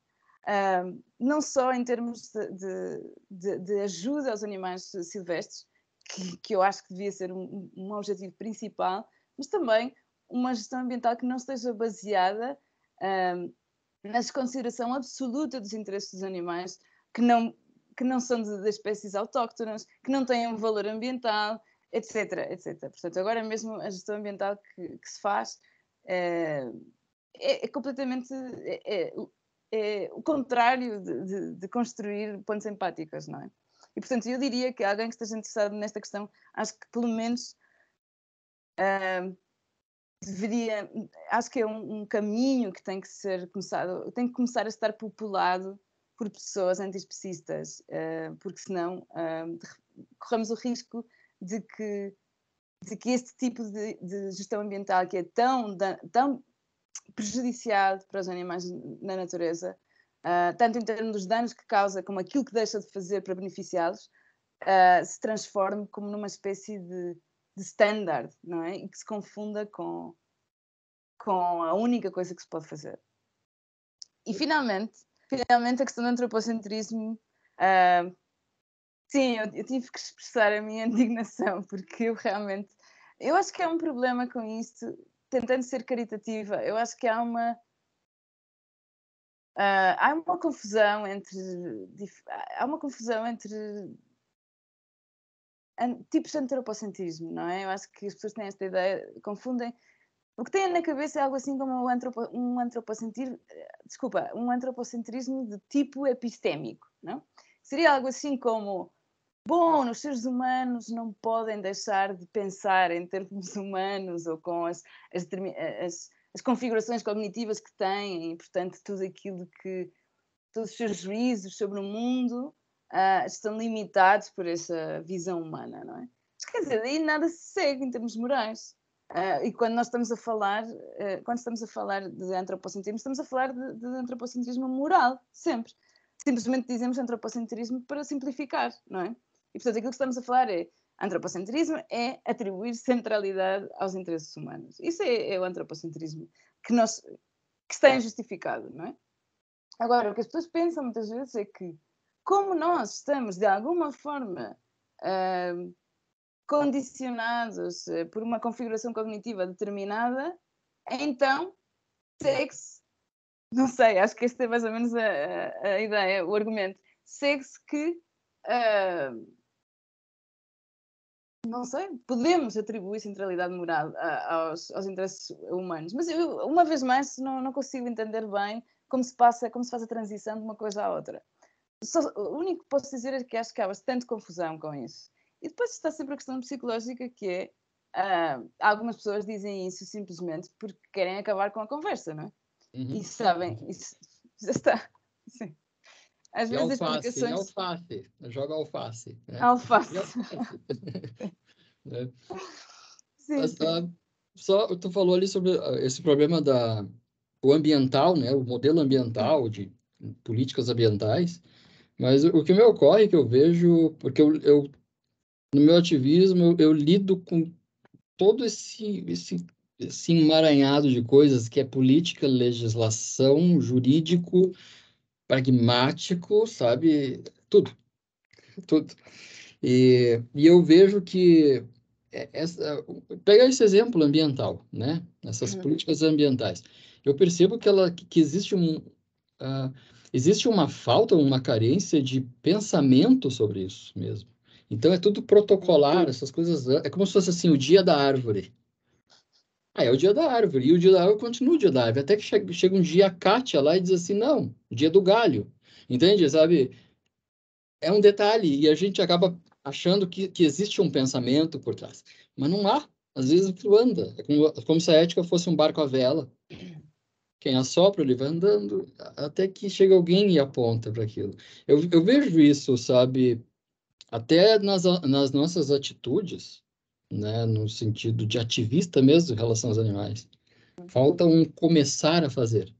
não só em termos de, de, de, de, ajuda aos animais silvestres, que, que eu acho que devia ser um, um, objetivo principal, mas também uma gestão ambiental que não esteja baseada um, na desconsideração absoluta dos interesses dos animais, que não, que não são das espécies autóctonas, que não têm um valor ambiental, etc, etc. Portanto, agora mesmo a gestão ambiental que, que se faz eh, é, é completamente é, é é o contrário de, de, de construir pontes empáticas, não é? E, portanto, eu diria que alguém que esteja interessado nesta questão, acho que pelo menos uh, deveria, acho que é um, um, caminho que tem que ser começado, tem que começar a estar populado por pessoas antiespecistas, uh, porque senão uh, corremos o risco de que, de que este tipo de, de gestão ambiental que é tão, tão prejudiciado para os animais na natureza, uh, tanto em termos dos danos que causa como aquilo que deixa de fazer para beneficiá-los, uh, se transforme como numa espécie de, de standard, não é? E que se confunda com, com a única coisa que se pode fazer. E finalmente, finalmente a questão do antropocentrismo. Uh, sim, eu, eu, tive que expressar a minha indignação, porque eu realmente. Eu acho que é um problema com isto tentando ser caritativa, eu acho que há uma. Uh, há uma confusão entre. Há uma confusão entre. An, tipos de antropocentrismo, não é? Eu acho que as pessoas têm esta ideia, confundem. O que têm na cabeça é algo assim como um, antropo, um antropocentrismo. Desculpa, um antropocentrismo de tipo epistêmico, não? Seria algo assim como Bom, os seres humanos não podem deixar de pensar em termos humanos ou com as, as, as, as configurações cognitivas que têm, e, portanto, tudo aquilo que. todos os seus juízos sobre o mundo uh, estão limitados por essa visão humana, não é? quer dizer, aí nada se segue em termos morais. Uh, e quando nós estamos a falar, uh, quando estamos a falar de antropocentrismo, estamos a falar de, de antropocentrismo moral, sempre. Simplesmente dizemos antropocentrismo para simplificar, não é? E, portanto, aquilo que estamos a falar é antropocentrismo é atribuir centralidade aos interesses humanos. Isso é, é o antropocentrismo que, nós, que está injustificado, não é? Agora, o que as pessoas pensam muitas vezes é que, como nós estamos, de alguma forma, uh, condicionados eh, por uma configuração cognitiva determinada, então segue-se, não sei, acho que este é mais ou menos a, a, ideia, o argumento, segue-se que uh, não sei, podemos atribuir centralidade moral aos, aos interesses humanos, mas eu, uma vez mais, não, não consigo entender bem como se passa, como se faz a transição de uma coisa à outra. Só, o único que posso dizer é que acho que há bastante confusão com isso. E depois está sempre a questão psicológica que é, uh, algumas pessoas dizem isso simplesmente porque querem acabar com a conversa, não é? Uhum. E sabem, isso já está, sim as vezes alface, explicações... alface, joga alface. Né? Alface. alface. né? sim, Mas, ah, só, tu falou ali sobre ah, esse problema da, o ambiental, né, o modelo ambiental de políticas ambientais, mas o que me ocorre que eu vejo, porque eu, eu no meu ativismo eu, eu, lido com todo esse, esse esse emaranhado de coisas que é política, legislação, jurídico, pragmático, sabe? Tudo. Tudo. E, e eu vejo que é, essa, esse exemplo ambiental, né? Essas uhum. políticas ambientais, eu percebo que ela que existe um uh, existe uma falta, uma carência de pensamento sobre isso mesmo. Então é tudo protocolar, uhum. essas coisas. É como se fosse assim o dia da árvore. Ah, é o dia da árvore. E o dia da árvore continua o dia da árvore. Até que chega, um dia a Kátia lá e diz assim: não, o dia do galho. Entende? Sabe? É um detalhe. E a gente acaba achando que, que existe um pensamento por trás. Mas não há. Às vezes aquilo anda. É como, é como se a ética fosse um barco à vela. Quem assopra, ele vai andando até que chega alguém e aponta para aquilo. Eu, eu vejo isso, sabe? Até nas, nas nossas atitudes né, no sentido de ativista mesmo em relação aos animais. Falta um começar a fazer.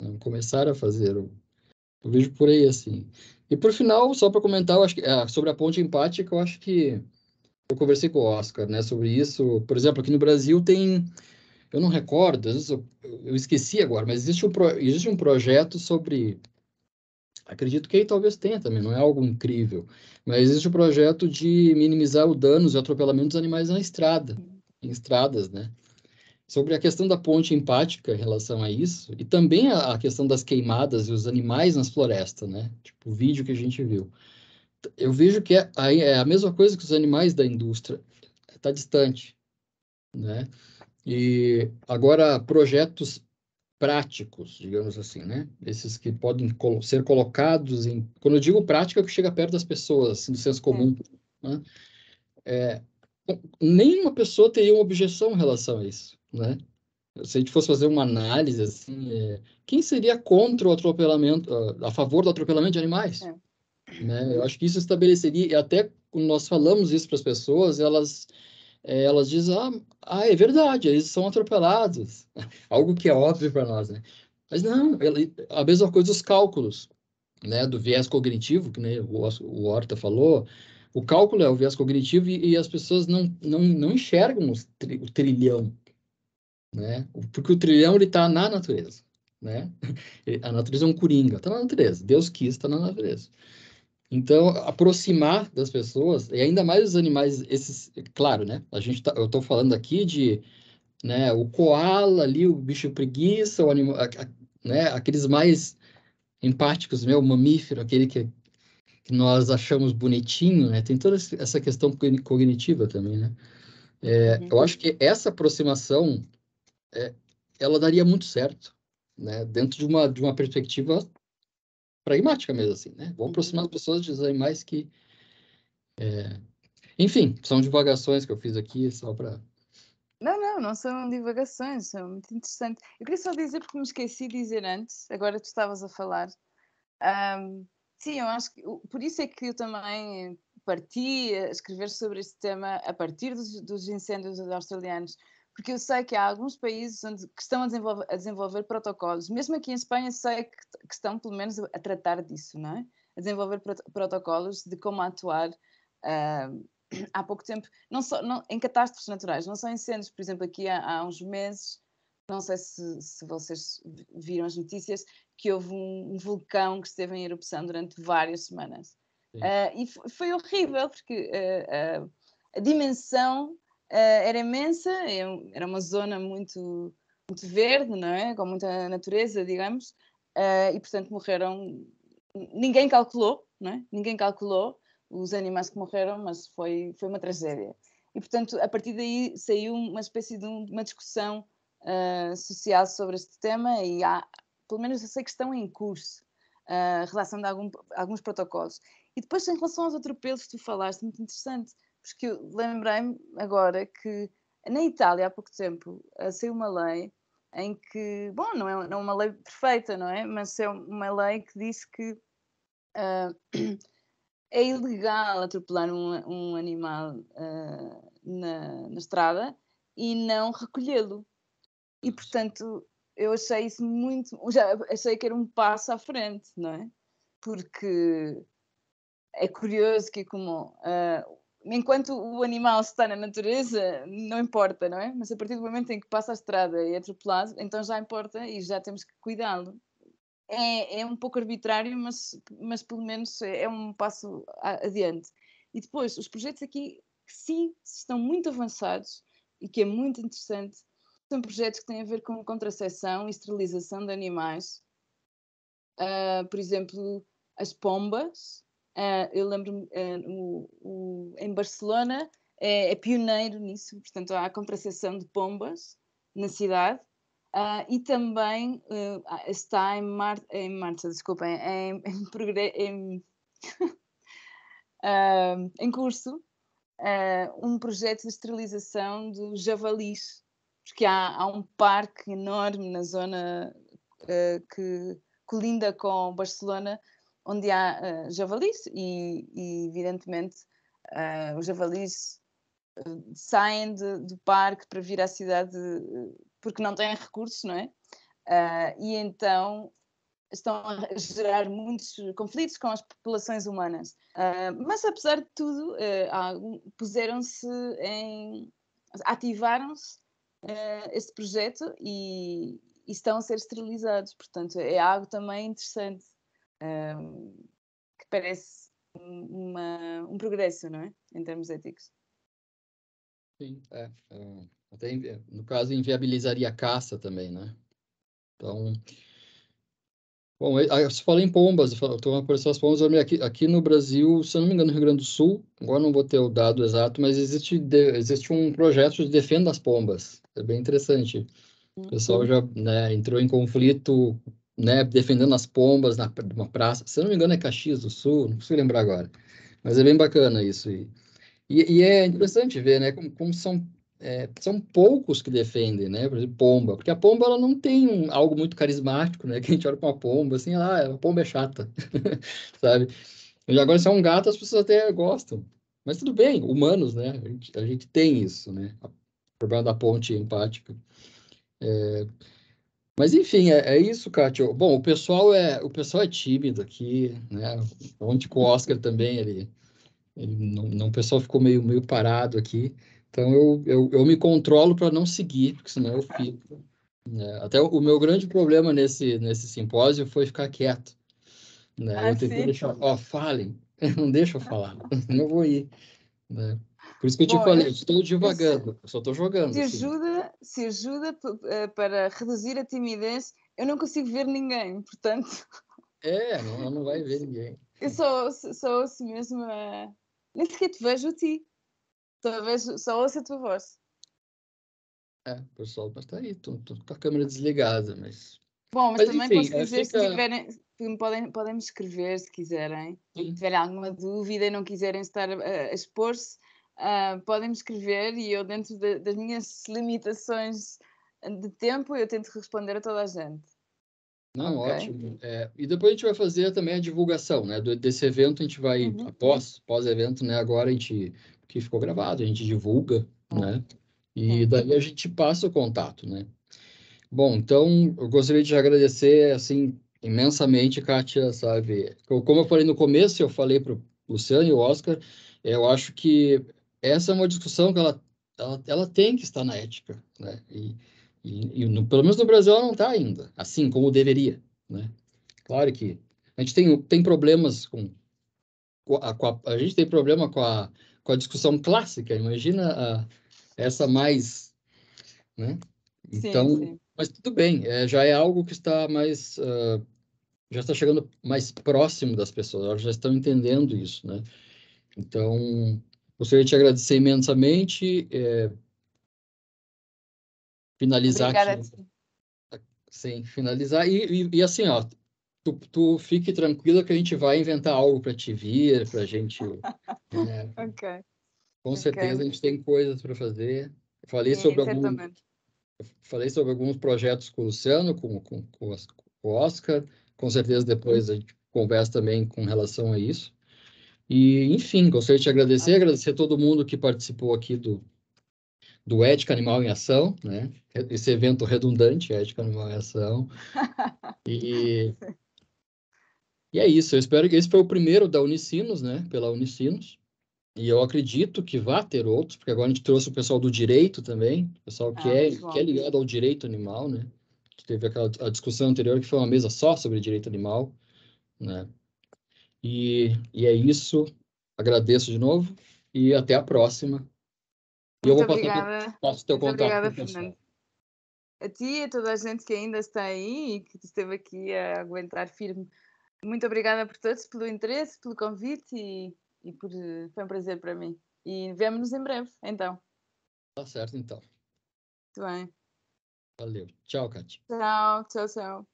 Né, começar a fazer. Eu, eu, vejo por aí assim. E por final, só para comentar, eu acho que, é, sobre a ponte empática, eu acho que eu conversei com o Oscar, né, sobre isso. Por exemplo, aqui no Brasil tem, eu não recordo, eu, eu esqueci agora, mas existe um, pro, existe um projeto sobre Acredito que aí talvez tenha também, não é algo incrível. Mas existe o projeto de minimizar os danos e atropelamento dos animais na estrada, em estradas, né? Sobre a questão da ponte empática em relação a isso, e também a questão das queimadas e os animais nas florestas, né? Tipo o vídeo que a gente viu. Eu vejo que é, é a mesma coisa que os animais da indústria, está distante, né? E agora projetos práticos, digamos assim, né? Esses que podem col ser colocados em. Quando eu digo prática, é o que chega perto das pessoas, assim, do senso é. comum. É. Né? É, então, nenhuma pessoa teria uma objeção em relação a isso, né? Se a gente fosse fazer uma análise, assim, é, quem seria contra o atropelamento, ah, a, favor do atropelamento de animais? É. Né? Eu acho que isso estabeleceria, e até quando nós falamos isso para as pessoas, elas é, elas dizem, ah, ah, é verdade, eles são atropelados. Algo que é óbvio para nós, né? Mas não, ele, a mesma coisa os cálculos, né? Do viés cognitivo, que né, o, o Horta falou, o cálculo é o viés cognitivo e, e as pessoas não, não, não enxergam o, tri, o trilhão, né? Porque o trilhão, ele está na natureza, né? A natureza é um coringa, está na natureza. Deus quis, está na natureza. Então, aproximar das pessoas, e ainda mais os animais, esses, claro, né? A gente tá, eu estou falando aqui de né, o koala ali, o bicho preguiça, o animal, a, a, né, aqueles mais empáticos, né, o mamífero, aquele que, que nós achamos bonitinho, né? Tem toda essa questão cognitiva também, né? É, uhum. Eu acho que essa aproximação, é, ela daria muito certo, né? Dentro de uma, de uma perspectiva pragmática mesmo, assim, né? Vamos aproximar as pessoas dos animais que. É... Enfim, são divagações que eu fiz aqui só para. Não, não, não são divagações, são muito interessantes. Eu queria só dizer, porque me esqueci de dizer antes, agora tu estavas a falar. Um, sim, eu acho que. Por isso é que eu também parti a escrever sobre este tema a partir dos, dos incêndios australianos, porque eu sei que há alguns países onde, que estão a desenvolver, a desenvolver, protocolos, mesmo aqui em Espanha sei que, que, estão pelo menos a tratar disso, não é? A desenvolver protocolos de como atuar uh, há pouco tempo, não só não, em catástrofes naturais, não só incêndios, por exemplo, aqui há, há uns meses, não sei se, se, vocês viram as notícias, que houve um, um, vulcão que esteve em erupção durante várias semanas. Uh, e foi horrível, porque uh, a dimensão eh, era imensa, é era uma zona muito, muito verde, não é? com muita natureza, digamos, eh, e portanto morreram. Ninguém calculou, não é? ninguém calculou os animais que morreram, mas foi, foi uma tragédia. E portanto, a partir daí saiu uma espécie de uma discussão uh, social sobre este tema, e há, pelo menos eu sei que estão em curso, uh, relação a algum, alguns protocolos. E depois, em relação aos atropelos que tu falaste, muito interessante, porque lembrei-me agora que na Itália, há pouco tempo, eh, saiu uma lei em que, bom, não é, não é uma lei perfeita, não é? Mas é uma lei que diz que uh, é ilegal atropelar um, um animal uh, na, na estrada e não recolhê-lo. E, portanto, eu achei isso muito. Já achei que era um passo à frente, não é? Porque é curioso que, como uh, enquanto o animal está na natureza, não importa, não é? Mas a partir do momento em que passa a estrada e é atropelado, então já importa e já temos que cuidá-lo. É, é um pouco arbitrário, mas, mas pelo menos é, é um passo adiante. E depois, os projetos aqui que sim estão muito avançados e que é muito interessante, são projetos que têm a ver com contracepção e esterilização de animais. Uh, por exemplo, as pombas. Uh, eu lembro-me, uh, o em Barcelona é, é, pioneiro nisso, portanto há a contracepção de pombas na cidade uh, e também uh, está em, março, em desculpem, em, em, em, uh, em curso um projeto de esterilização de javalis, porque há, há um parque enorme na zona que colinda com Barcelona onde há javalis e, e evidentemente Uh, os javalis ah, saem de, do parque para vir à cidade ah, porque não têm recursos, não é? e então estão a gerar muitos conflitos com as populações humanas. mas apesar de tudo, puseram-se em. ativaram-se este projeto e, e, estão a ser esterilizados. Portanto, é algo também interessante que parece uma, um progresso, não é? Em termos éticos. Sim, é. é até, no caso, inviabilizaria a caça também, né? Então. Bom, você ah, fala em pombas, estou aparecendo as pombas. Aqui, aqui no Brasil, se eu não me engano, no Rio Grande do Sul, agora não vou ter o dado exato, mas existe, de, existe um projeto de defenda as pombas. É bem interessante. O hum, pessoal já né, entrou em conflito né, defendendo as pombas na uma praça. Se eu não me engano, é Caxias do Sul, não consigo lembrar agora. Mas é bem bacana isso. E, e, e é interessante ver né, como, como são, é, são poucos que defendem, né, por exemplo, pomba. Porque a pomba ela não tem um, algo muito carismático, né, que a gente olha para uma pomba assim, ah, a pomba é chata, sabe? E agora, se é um gato, as pessoas até gostam. Mas tudo bem, humanos, né? A gente, a gente tem isso, né? O problema da ponte empática. É, mas enfim, é, é isso, Kátia. Bom, o pessoal é o pessoal é tímido aqui, né? Onde com o Oscar também ele, ele não, não, o pessoal ficou meio meio parado aqui. Então eu, eu, eu me controlo para não seguir, porque senão eu fico. Né? Até o, o, meu grande problema nesse nesse simpósio foi ficar quieto. Né? Ah, eu tentei deixar, ó, falem, não deixa eu falar, não vou ir. Né? Por isso que eu te Bom, falei, eu estou divagando, eu só estou jogando. Se assim. ajuda, se ajuda eh, para reduzir a timidez, eu não consigo ver ninguém, portanto. É, não, não vai ver ninguém. Eu só, só ouço mesmo a. Nem sequer te vejo a ti. Só, vejo, só ouço a tua voz. É, o pessoal está aí, estou com a câmera desligada, mas. Bom, mas, mas também enfim, posso dizer que se tá tiverem. Podem, podem me escrever se quiserem. Sim. Se tiverem alguma dúvida e não quiserem estar a, a expor-se, Uh, podem me escrever e eu, dentro de, das minhas limitações de tempo, eu tento responder a toda a gente. Não, okay. ótimo. É, e depois a gente vai fazer também a divulgação, né? Desse evento a gente vai, uhum. após pós-evento, né? Agora a gente, que ficou gravado, a gente divulga, uhum. né? E uhum. daí a gente passa o contato, né? Bom, então eu gostaria de agradecer, assim, imensamente, Kátia, sabe? Como eu falei no começo, eu falei para o Luciano e o Oscar, eu acho que essa é uma discussão que ela, ela, ela tem que estar na ética, né? E, e, e no, pelo menos no Brasil ela não está ainda, assim como deveria, né? Claro que a gente tem, tem problemas com, com, a, com a, a, gente tem problema com a, com a discussão clássica, imagina a, ah, essa mais, né? Então, sim, sim. mas tudo bem, é, já é algo que está mais uh, já está chegando mais próximo das pessoas, elas já estão entendendo isso, né? Então, Gostaria de te agradecer imensamente. É, finalizar Obrigada aqui. Sim, finalizar. E, e, e assim, ó, tu, tu, fique tranquila que a gente vai inventar algo para te vir, para a gente. Né? ok. Com okay. certeza a gente tem coisas para fazer. falei Sim, sobre algum, falei sobre alguns projetos com o Luciano, com, com, com o Oscar. Com certeza depois a gente conversa também com relação a isso. E, enfim, gostaria de te agradecer, tá. agradecer a todo mundo que participou aqui do, do Ética Animal em Ação, né? Esse evento redundante, Ética Animal em Ação. E, e é isso, eu espero que esse foi o primeiro da Unicinos, né? Pela Unicinos. E eu acredito que vá ter outros, porque agora a gente trouxe o pessoal do direito também, o pessoal que, ah, é, que é ligado ao direito animal, né? Que teve aquela a discussão anterior que foi uma mesa só sobre direito animal, né? E, e é isso. Agradeço de novo e até a próxima. E eu vou obrigada. passo teu Muito contato. Obrigada, Fernando. A ti e a toda a gente que ainda está aí e que esteve aqui a aguentar firme. Muito obrigada por todos, pelo interesse, pelo convite e, e por, foi um prazer para mim. E vemo-nos em breve, então. Tá certo, então. Muito bem. Valeu. Tchau, Kátia. Tchau, tchau, tchau.